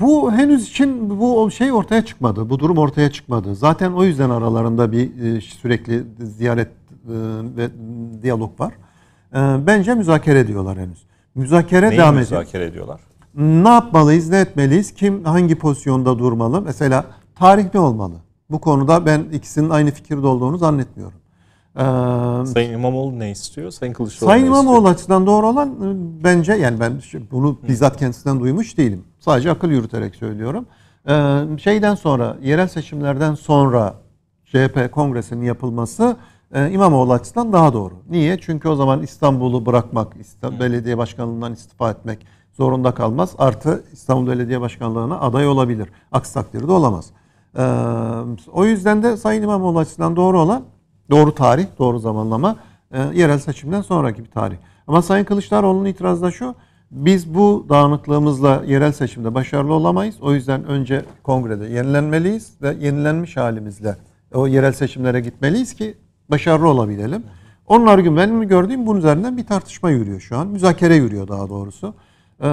Speaker 2: bu henüz için bu şey ortaya çıkmadı. Bu durum ortaya çıkmadı. Zaten o yüzden aralarında bir e, sürekli ziyaret e, ve diyalog var. E, bence müzakere ediyorlar henüz. Müzakere Neyi devam ediyor. müzakere ediyorlar? ne yapmalıyız, ne etmeliyiz, kim hangi pozisyonda durmalı? Mesela tarih ne olmalı? Bu konuda ben ikisinin aynı fikirde olduğunu zannetmiyorum. Ee, Sayın İmamoğlu ne istiyor? Sayın Kılıçdaroğlu Sayın İmamoğlu istiyor? açısından doğru olan e, bence yani ben bunu bizzat kendisinden duymuş değilim. Sadece akıl yürüterek söylüyorum. Ee, şeyden sonra yerel seçimlerden sonra CHP kongresinin yapılması e, İmamoğlu açısından daha doğru. Niye? Çünkü o zaman İstanbul'u bırakmak, belediye başkanlığından istifa etmek, zorunda kalmaz. Artı İstanbul Belediye Başkanlığı'na aday olabilir. Aksi takdirde olamaz. Ee, o yüzden de Sayın İmamoğlu açısından doğru olan doğru tarih, doğru zamanlama e, yerel seçimden sonraki bir tarih. Ama Sayın Kılıçdaroğlu'nun itirazı da şu. Biz bu dağınıklığımızla yerel seçimde başarılı olamayız. O yüzden önce kongrede yenilenmeliyiz ve yenilenmiş halimizle o yerel seçimlere gitmeliyiz ki başarılı olabilelim. Onun argümanını gördüğüm bunun üzerinden bir tartışma yürüyor şu an. Müzakere yürüyor daha doğrusu. Ee,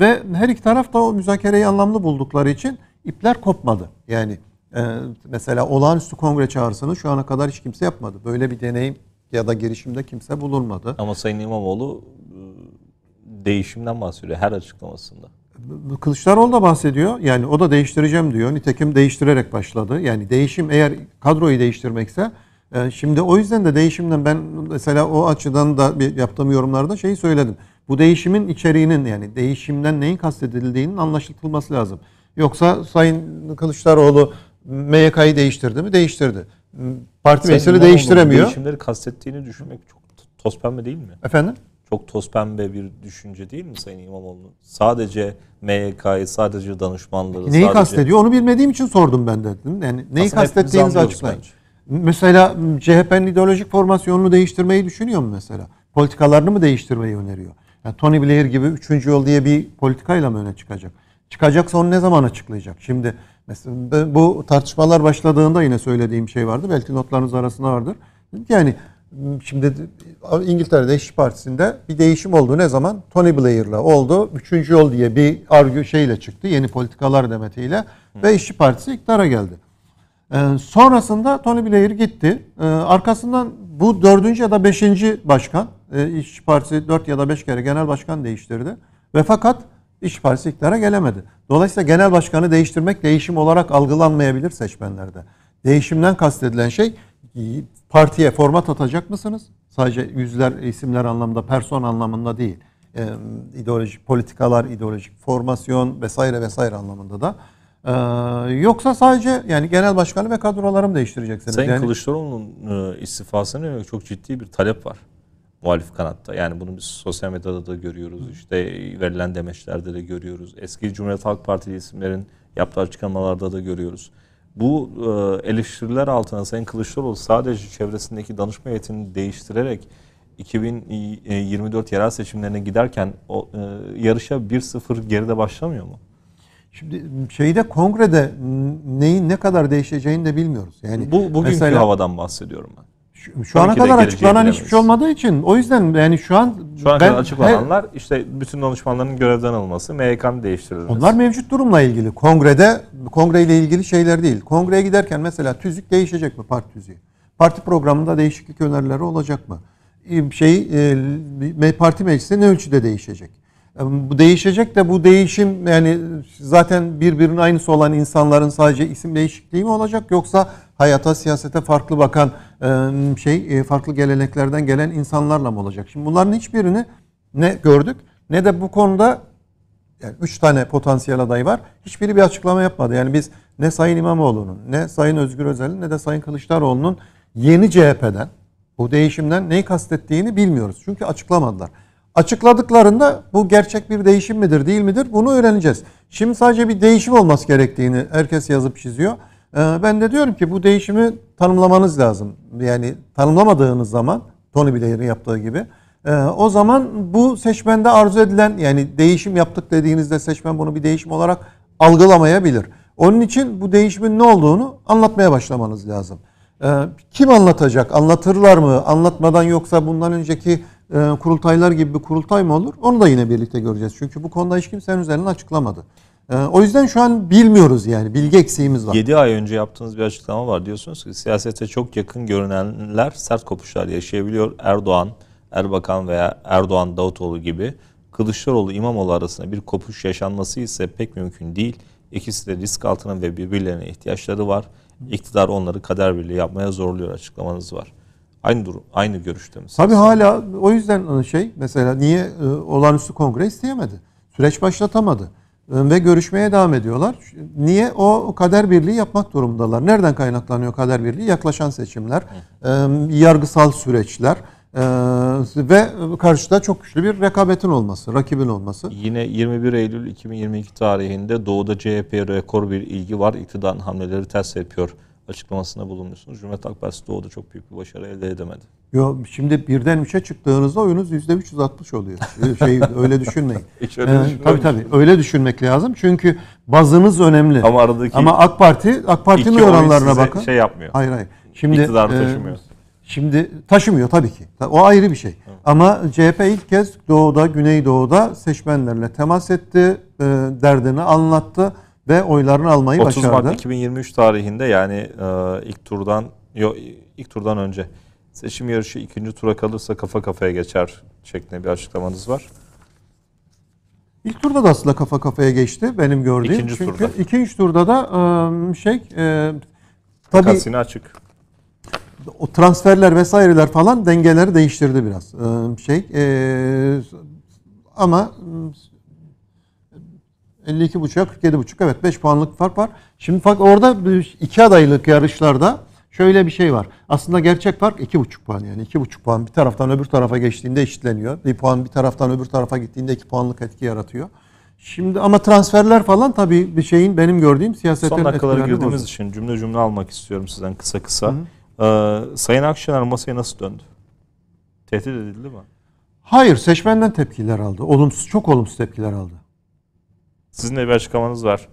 Speaker 2: ve her iki taraf da o müzakereyi anlamlı buldukları için ipler kopmadı. Yani e, mesela olağanüstü kongre çağrısını şu ana kadar hiç kimse yapmadı. Böyle bir deneyim ya da girişimde kimse bulunmadı.
Speaker 1: Ama Sayın İmamoğlu e, değişimden bahsediyor her açıklamasında.
Speaker 2: Kılıçdaroğlu da bahsediyor. Yani o da değiştireceğim diyor. Nitekim değiştirerek başladı. Yani değişim eğer kadroyu değiştirmekse e, şimdi o yüzden de değişimden ben mesela o açıdan da yaptığım yorumlarda şeyi söyledim. Bu değişimin içeriğinin yani değişimden neyin kastedildiğinin anlaşılması lazım. Yoksa Sayın Kılıçdaroğlu MYK'yı değiştirdi mi? Değiştirdi. Parti meclisini değiştiremiyor. Değişimleri
Speaker 1: kastettiğini düşünmek çok toz pembe değil mi? Efendim? Çok toz pembe bir düşünce değil mi Sayın İmamoğlu? Sadece MYK'yı, sadece danışmanları... Neyi sadece... kastediyor? Onu
Speaker 2: bilmediğim için sordum ben dedim. Yani neyi Aslında kastettiğinizi açıklayın. Bence. Mesela CHP'nin ideolojik formasyonunu değiştirmeyi düşünüyor mu mesela? Politikalarını mı değiştirmeyi öneriyor? Yani Tony Blair gibi üçüncü yol diye bir politikayla mı öne çıkacak? Çıkacaksa onu ne zaman açıklayacak? Şimdi mesela bu tartışmalar başladığında yine söylediğim şey vardı. Belki notlarınız arasında vardır. Yani şimdi İngiltere'de İşçi Partisi'nde bir değişim oldu. Ne zaman? Tony Blair'la oldu. Üçüncü yol diye bir argü şeyle çıktı. Yeni politikalar demetiyle. Ve İşçi Partisi iktidara geldi. Ee, sonrasında Tony Blair gitti. Ee, arkasından bu dördüncü ya da beşinci başkan e, İşçi Partisi dört ya da beş kere genel başkan değiştirdi. Ve fakat İşçi Partisi iktidara gelemedi. Dolayısıyla genel başkanı değiştirmek değişim olarak algılanmayabilir seçmenlerde. Değişimden kastedilen şey e, partiye format atacak mısınız? Sadece yüzler, isimler anlamında, person anlamında değil. E, ideolojik politikalar, ideolojik formasyon vesaire vesaire anlamında da. Ee, yoksa sadece yani genel başkanı ve kadroları mı değiştireceksiniz? Sayın yani...
Speaker 1: Kılıçdaroğlu'nun e, istifasına yönelik çok ciddi bir talep var muhalif kanatta. Yani bunu biz sosyal medyada da görüyoruz. işte e, verilen demeçlerde de görüyoruz. Eski Cumhuriyet Halk Partili isimlerin yaptığı açıklamalarda da görüyoruz. Bu e, eleştiriler altına Sayın Kılıçdaroğlu sadece çevresindeki danışma heyetini değiştirerek 2024 e, yerel seçimlerine giderken o, yarışa 1-0 geride başlamıyor mu?
Speaker 2: Şimdi şeyde kongrede neyin ne kadar değişeceğini de bilmiyoruz. Yani bu bugünkü mesela, havadan bahsediyorum ben. Şu, şu ana kadar açıklanan hiçbir şey olmadığı için o yüzden yani şu an şu ana ben, kadar açıklananlar
Speaker 1: he, işte bütün danışmanların görevden alınması, MYK'nın değiştirilmesi.
Speaker 2: Onlar mevcut durumla ilgili. Kongrede kongreyle ilgili şeyler değil. Kongreye giderken mesela tüzük değişecek mi parti tüzüğü? Parti programında değişiklik önerileri olacak mı? Şey e, parti meclisi ne ölçüde değişecek? E, bu değişecek de bu değişim yani zaten birbirinin aynısı olan insanların sadece isim değişikliği mi olacak yoksa hayata, siyasete farklı bakan e, şey e, farklı geleneklerden gelen insanlarla mı olacak? Şimdi bunların hiçbirini ne gördük ne de bu konuda yani üç tane potansiyel aday var. Hiçbiri bir açıklama yapmadı. Yani biz ne Sayın İmamoğlu'nun, ne Sayın Özgür Özel'in ne de Sayın Kılıçdaroğlu'nun yeni CHP'den bu değişimden neyi kastettiğini bilmiyoruz. Çünkü açıklamadılar açıkladıklarında bu gerçek bir değişim midir değil midir bunu öğreneceğiz. Şimdi sadece bir değişim olması gerektiğini herkes yazıp çiziyor. Ee, ben de diyorum ki bu değişimi tanımlamanız lazım. Yani tanımlamadığınız zaman Tony Blair'in yaptığı gibi ee, o zaman bu seçmende arzu edilen yani değişim yaptık dediğinizde seçmen bunu bir değişim olarak algılamayabilir. Onun için bu değişimin ne olduğunu anlatmaya başlamanız lazım. Ee, kim anlatacak? Anlatırlar mı? Anlatmadan yoksa bundan önceki ee, kurultaylar gibi bir kurultay mı olur? Onu da yine birlikte göreceğiz. Çünkü bu konuda hiç kimsenin üzerine açıklamadı. Ee, o yüzden şu an bilmiyoruz yani. Bilgi eksiğimiz var. 7
Speaker 1: ay önce yaptığınız bir açıklama var. Diyorsunuz ki siyasete çok yakın görünenler sert kopuşlar yaşayabiliyor. Erdoğan, Erbakan veya Erdoğan Davutoğlu gibi Kılıçdaroğlu İmamoğlu arasında bir kopuş yaşanması ise pek mümkün değil. İkisi de risk altına ve birbirlerine ihtiyaçları var. İktidar onları kader birliği yapmaya zorluyor açıklamanız var. Aynı durum, aynı görüşte mi? Tabii
Speaker 2: hala o yüzden e, şey mesela niye e, olağanüstü kongre isteyemedi? Süreç başlatamadı. E, ve görüşmeye devam ediyorlar. Niye? O kader birliği yapmak durumundalar. Nereden kaynaklanıyor kader birliği? Yaklaşan seçimler, e, yargısal süreçler e, ve karşıda çok güçlü bir rekabetin olması, rakibin olması.
Speaker 1: Yine 21 Eylül 2022 tarihinde Doğu'da CHP rekor bir ilgi var. İktidarın hamleleri ters yapıyor açıklamasında bulunmuşsunuz. Cumhuriyet Halk Partisi Doğu'da çok büyük bir başarı elde edemedi.
Speaker 2: Yo, şimdi birden üçe çıktığınızda oyunuz yüzde 360 oluyor. Şey, öyle düşünmeyin. [laughs] Hiç öyle ee, tabii tabii öyle düşünmek lazım. Çünkü bazınız önemli. Ama aradaki Ama AK Parti AK Parti'nin oranlarına bakın. şey yapmıyor. Hayır hayır. Şimdi iktidarı e, taşımıyor. Şimdi taşımıyor tabii ki. O ayrı bir şey. Evet. Ama CHP ilk kez doğuda, güneydoğuda seçmenlerle temas etti, e, derdini anlattı ve oylarını almayı 30 başardı. 30 Mart
Speaker 1: 2023 tarihinde yani e, ilk turdan yok ilk turdan önce seçim yarışı ikinci tura kalırsa kafa kafaya geçer
Speaker 2: şeklinde bir açıklamanız var. İlk turda da aslında kafa kafaya geçti benim gördüğüm. İkinci Çünkü turda. ikinci turda da e, şey e, tabii Kasine açık. O transferler vesaireler falan dengeleri değiştirdi biraz. E, şey e, ama 52 buçuk 47 buçuk evet 5 puanlık fark var. Şimdi fark orada iki adaylık yarışlarda şöyle bir şey var. Aslında gerçek fark iki buçuk puan yani iki buçuk puan bir taraftan öbür tarafa geçtiğinde eşitleniyor. Bir puan bir taraftan öbür tarafa gittiğinde iki puanlık etki yaratıyor. Şimdi ama transferler falan tabii bir şeyin benim gördüğüm siyasetin Son dakikalara girdiğimiz bozdu.
Speaker 1: için cümle cümle almak istiyorum sizden kısa kısa. Hı hı. Ee, Sayın Akşener masaya nasıl döndü? Tehdit edildi mi?
Speaker 2: Hayır seçmenden tepkiler aldı. Olumsuz çok olumsuz tepkiler aldı.
Speaker 1: Sizin de bir açıklamanız var.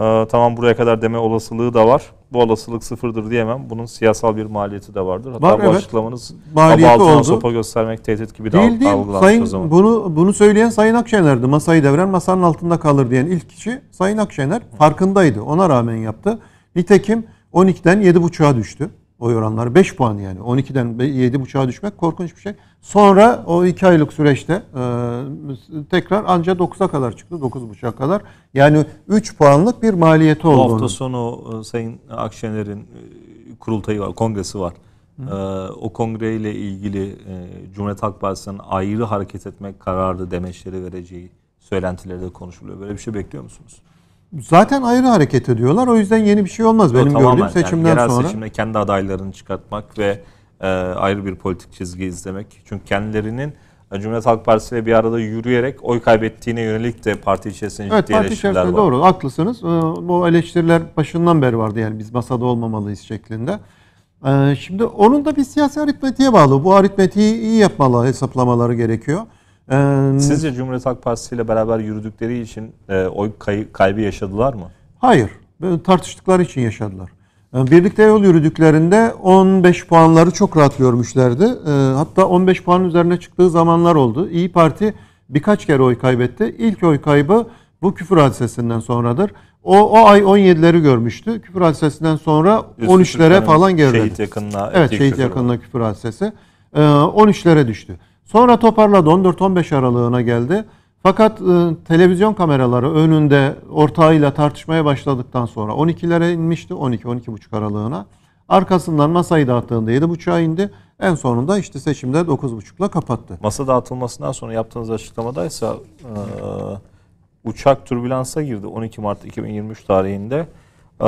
Speaker 1: Ee, tamam buraya kadar deme olasılığı da var. Bu olasılık sıfırdır diyemem. Bunun siyasal bir maliyeti de vardır. Hatta var, bu evet. açıklamanız maliyeti oldu. sopa göstermek tehdit gibi değil, de değil. Sayın, o zaman.
Speaker 2: Bunu, bunu söyleyen Sayın Akşener'di. Masayı devren masanın altında kalır diyen ilk kişi Sayın Akşener. Farkındaydı. Ona rağmen yaptı. Nitekim 12'den 7.5'a düştü oy oranları 5 puan yani 12'den 7.5'a düşmek korkunç bir şey. Sonra o 2 aylık süreçte e, tekrar anca 9'a kadar çıktı 9.5'a kadar. Yani 3 puanlık bir maliyeti oldu. Bu hafta
Speaker 1: sonu e, Sayın Akşener'in e, kurultayı var, kongresi var. Ee, o kongreyle ilgili e, Cumhuriyet Halk Partisi'nin ayrı hareket etmek kararlı demeçleri vereceği söylentilerde konuşuluyor. Böyle bir şey bekliyor musunuz?
Speaker 2: Zaten ayrı hareket ediyorlar. O yüzden yeni bir şey olmaz benim Yo, gördüğüm seçimden yani genel sonra. Genel seçimde
Speaker 1: kendi adaylarını çıkartmak ve e, ayrı bir politik çizgi izlemek. Çünkü kendilerinin e, Cumhuriyet Halk Partisi ile bir arada yürüyerek oy kaybettiğine yönelik de parti içerisinde evet, ciddi parti içerisinde var.
Speaker 2: Doğru haklısınız. E, bu eleştiriler başından beri vardı yani biz masada olmamalıyız şeklinde. E, şimdi onun da bir siyasi aritmetiğe bağlı. Bu aritmetiği iyi yapmalı, hesaplamaları gerekiyor. Ee, Sizce
Speaker 1: Cumhuriyet Halk Partisi ile beraber yürüdükleri için e, oy kay- kaybı yaşadılar mı?
Speaker 2: Hayır. Ee, tartıştıkları için yaşadılar. Ee, birlikte yol yürüdüklerinde 15 puanları çok rahat görmüşlerdi. Hatta 15 puanın üzerine çıktığı zamanlar oldu. İyi Parti birkaç kere oy kaybetti. İlk oy kaybı bu küfür hadisesinden sonradır. O, o ay 17'leri görmüştü. Küfür hadisesinden sonra 13'lere falan geriledi. Şehit yakınına. Evet şehit yakınına var. küfür hadisesi. 13'lere düştü. Sonra toparladı 14-15 aralığına geldi. Fakat e, televizyon kameraları önünde ortağıyla tartışmaya başladıktan sonra 12'lere inmişti 12-12.5 aralığına. Arkasından masayı dağıttığında 7.5'a indi. En sonunda işte seçimde 9.5'la kapattı. Masa
Speaker 1: dağıtılmasından sonra yaptığınız açıklamadaysa e, uçak türbülansa girdi 12 Mart 2023 tarihinde. Ee,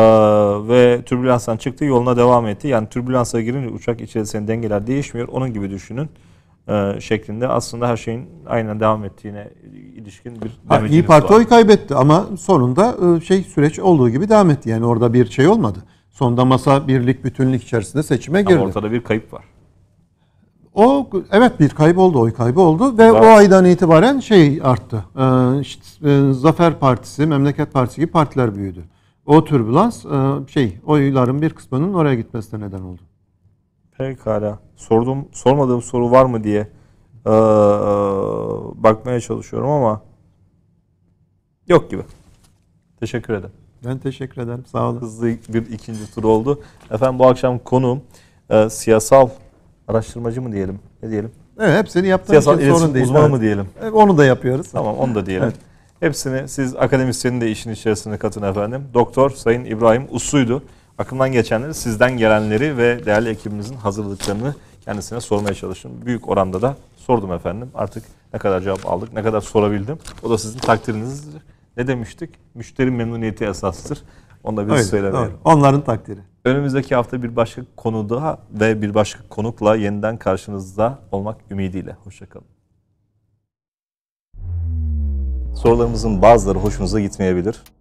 Speaker 1: ve türbülanstan çıktı yoluna devam etti. Yani türbülansa girince uçak içerisinde dengeler değişmiyor. Onun gibi düşünün. E, şeklinde aslında her şeyin aynen devam ettiğine ilişkin bir ha, İyi Parti oy
Speaker 2: kaybetti ama sonunda e, şey süreç olduğu gibi devam etti. Yani orada bir şey olmadı. Sonunda masa birlik bütünlük içerisinde seçime girdi. Ama ortada bir kayıp var. O evet bir kayıp oldu, oy kaybı oldu ve Zaten... o aydan itibaren şey arttı. Ee, Zafer Partisi, Memleket Partisi gibi partiler büyüdü. O türbülans şey oyların bir kısmının oraya gitmesine neden oldu. Pekala sorduğum
Speaker 1: sormadığım soru var mı diye e, bakmaya çalışıyorum ama yok gibi. Teşekkür ederim.
Speaker 2: Ben teşekkür ederim.
Speaker 1: Sağ olun. Hızlı bir ikinci tur oldu. Efendim bu akşam konuğum e, siyasal araştırmacı mı diyelim? Ne diyelim? Evet hepsini yaptığım Siyasal için sorun değil. uzmanı evet. mı diyelim? Evet, onu da yapıyoruz. Tamam onu da [laughs] diyelim. evet. Hepsini siz akademisyenin de işin içerisine katın efendim. Doktor Sayın İbrahim Usuydu. Aklımdan geçenleri, sizden gelenleri ve değerli ekibimizin hazırlıklarını kendisine sormaya çalıştım. Büyük oranda da sordum efendim. Artık ne kadar cevap aldık, ne kadar sorabildim. O da sizin takdirinizdir. Ne demiştik? Müşteri memnuniyeti esastır. Onu da biz söylemeyelim. Onların takdiri. Önümüzdeki hafta bir başka konuda ve bir başka konukla yeniden karşınızda olmak ümidiyle. Hoşçakalın. Sorularımızın bazıları hoşunuza gitmeyebilir.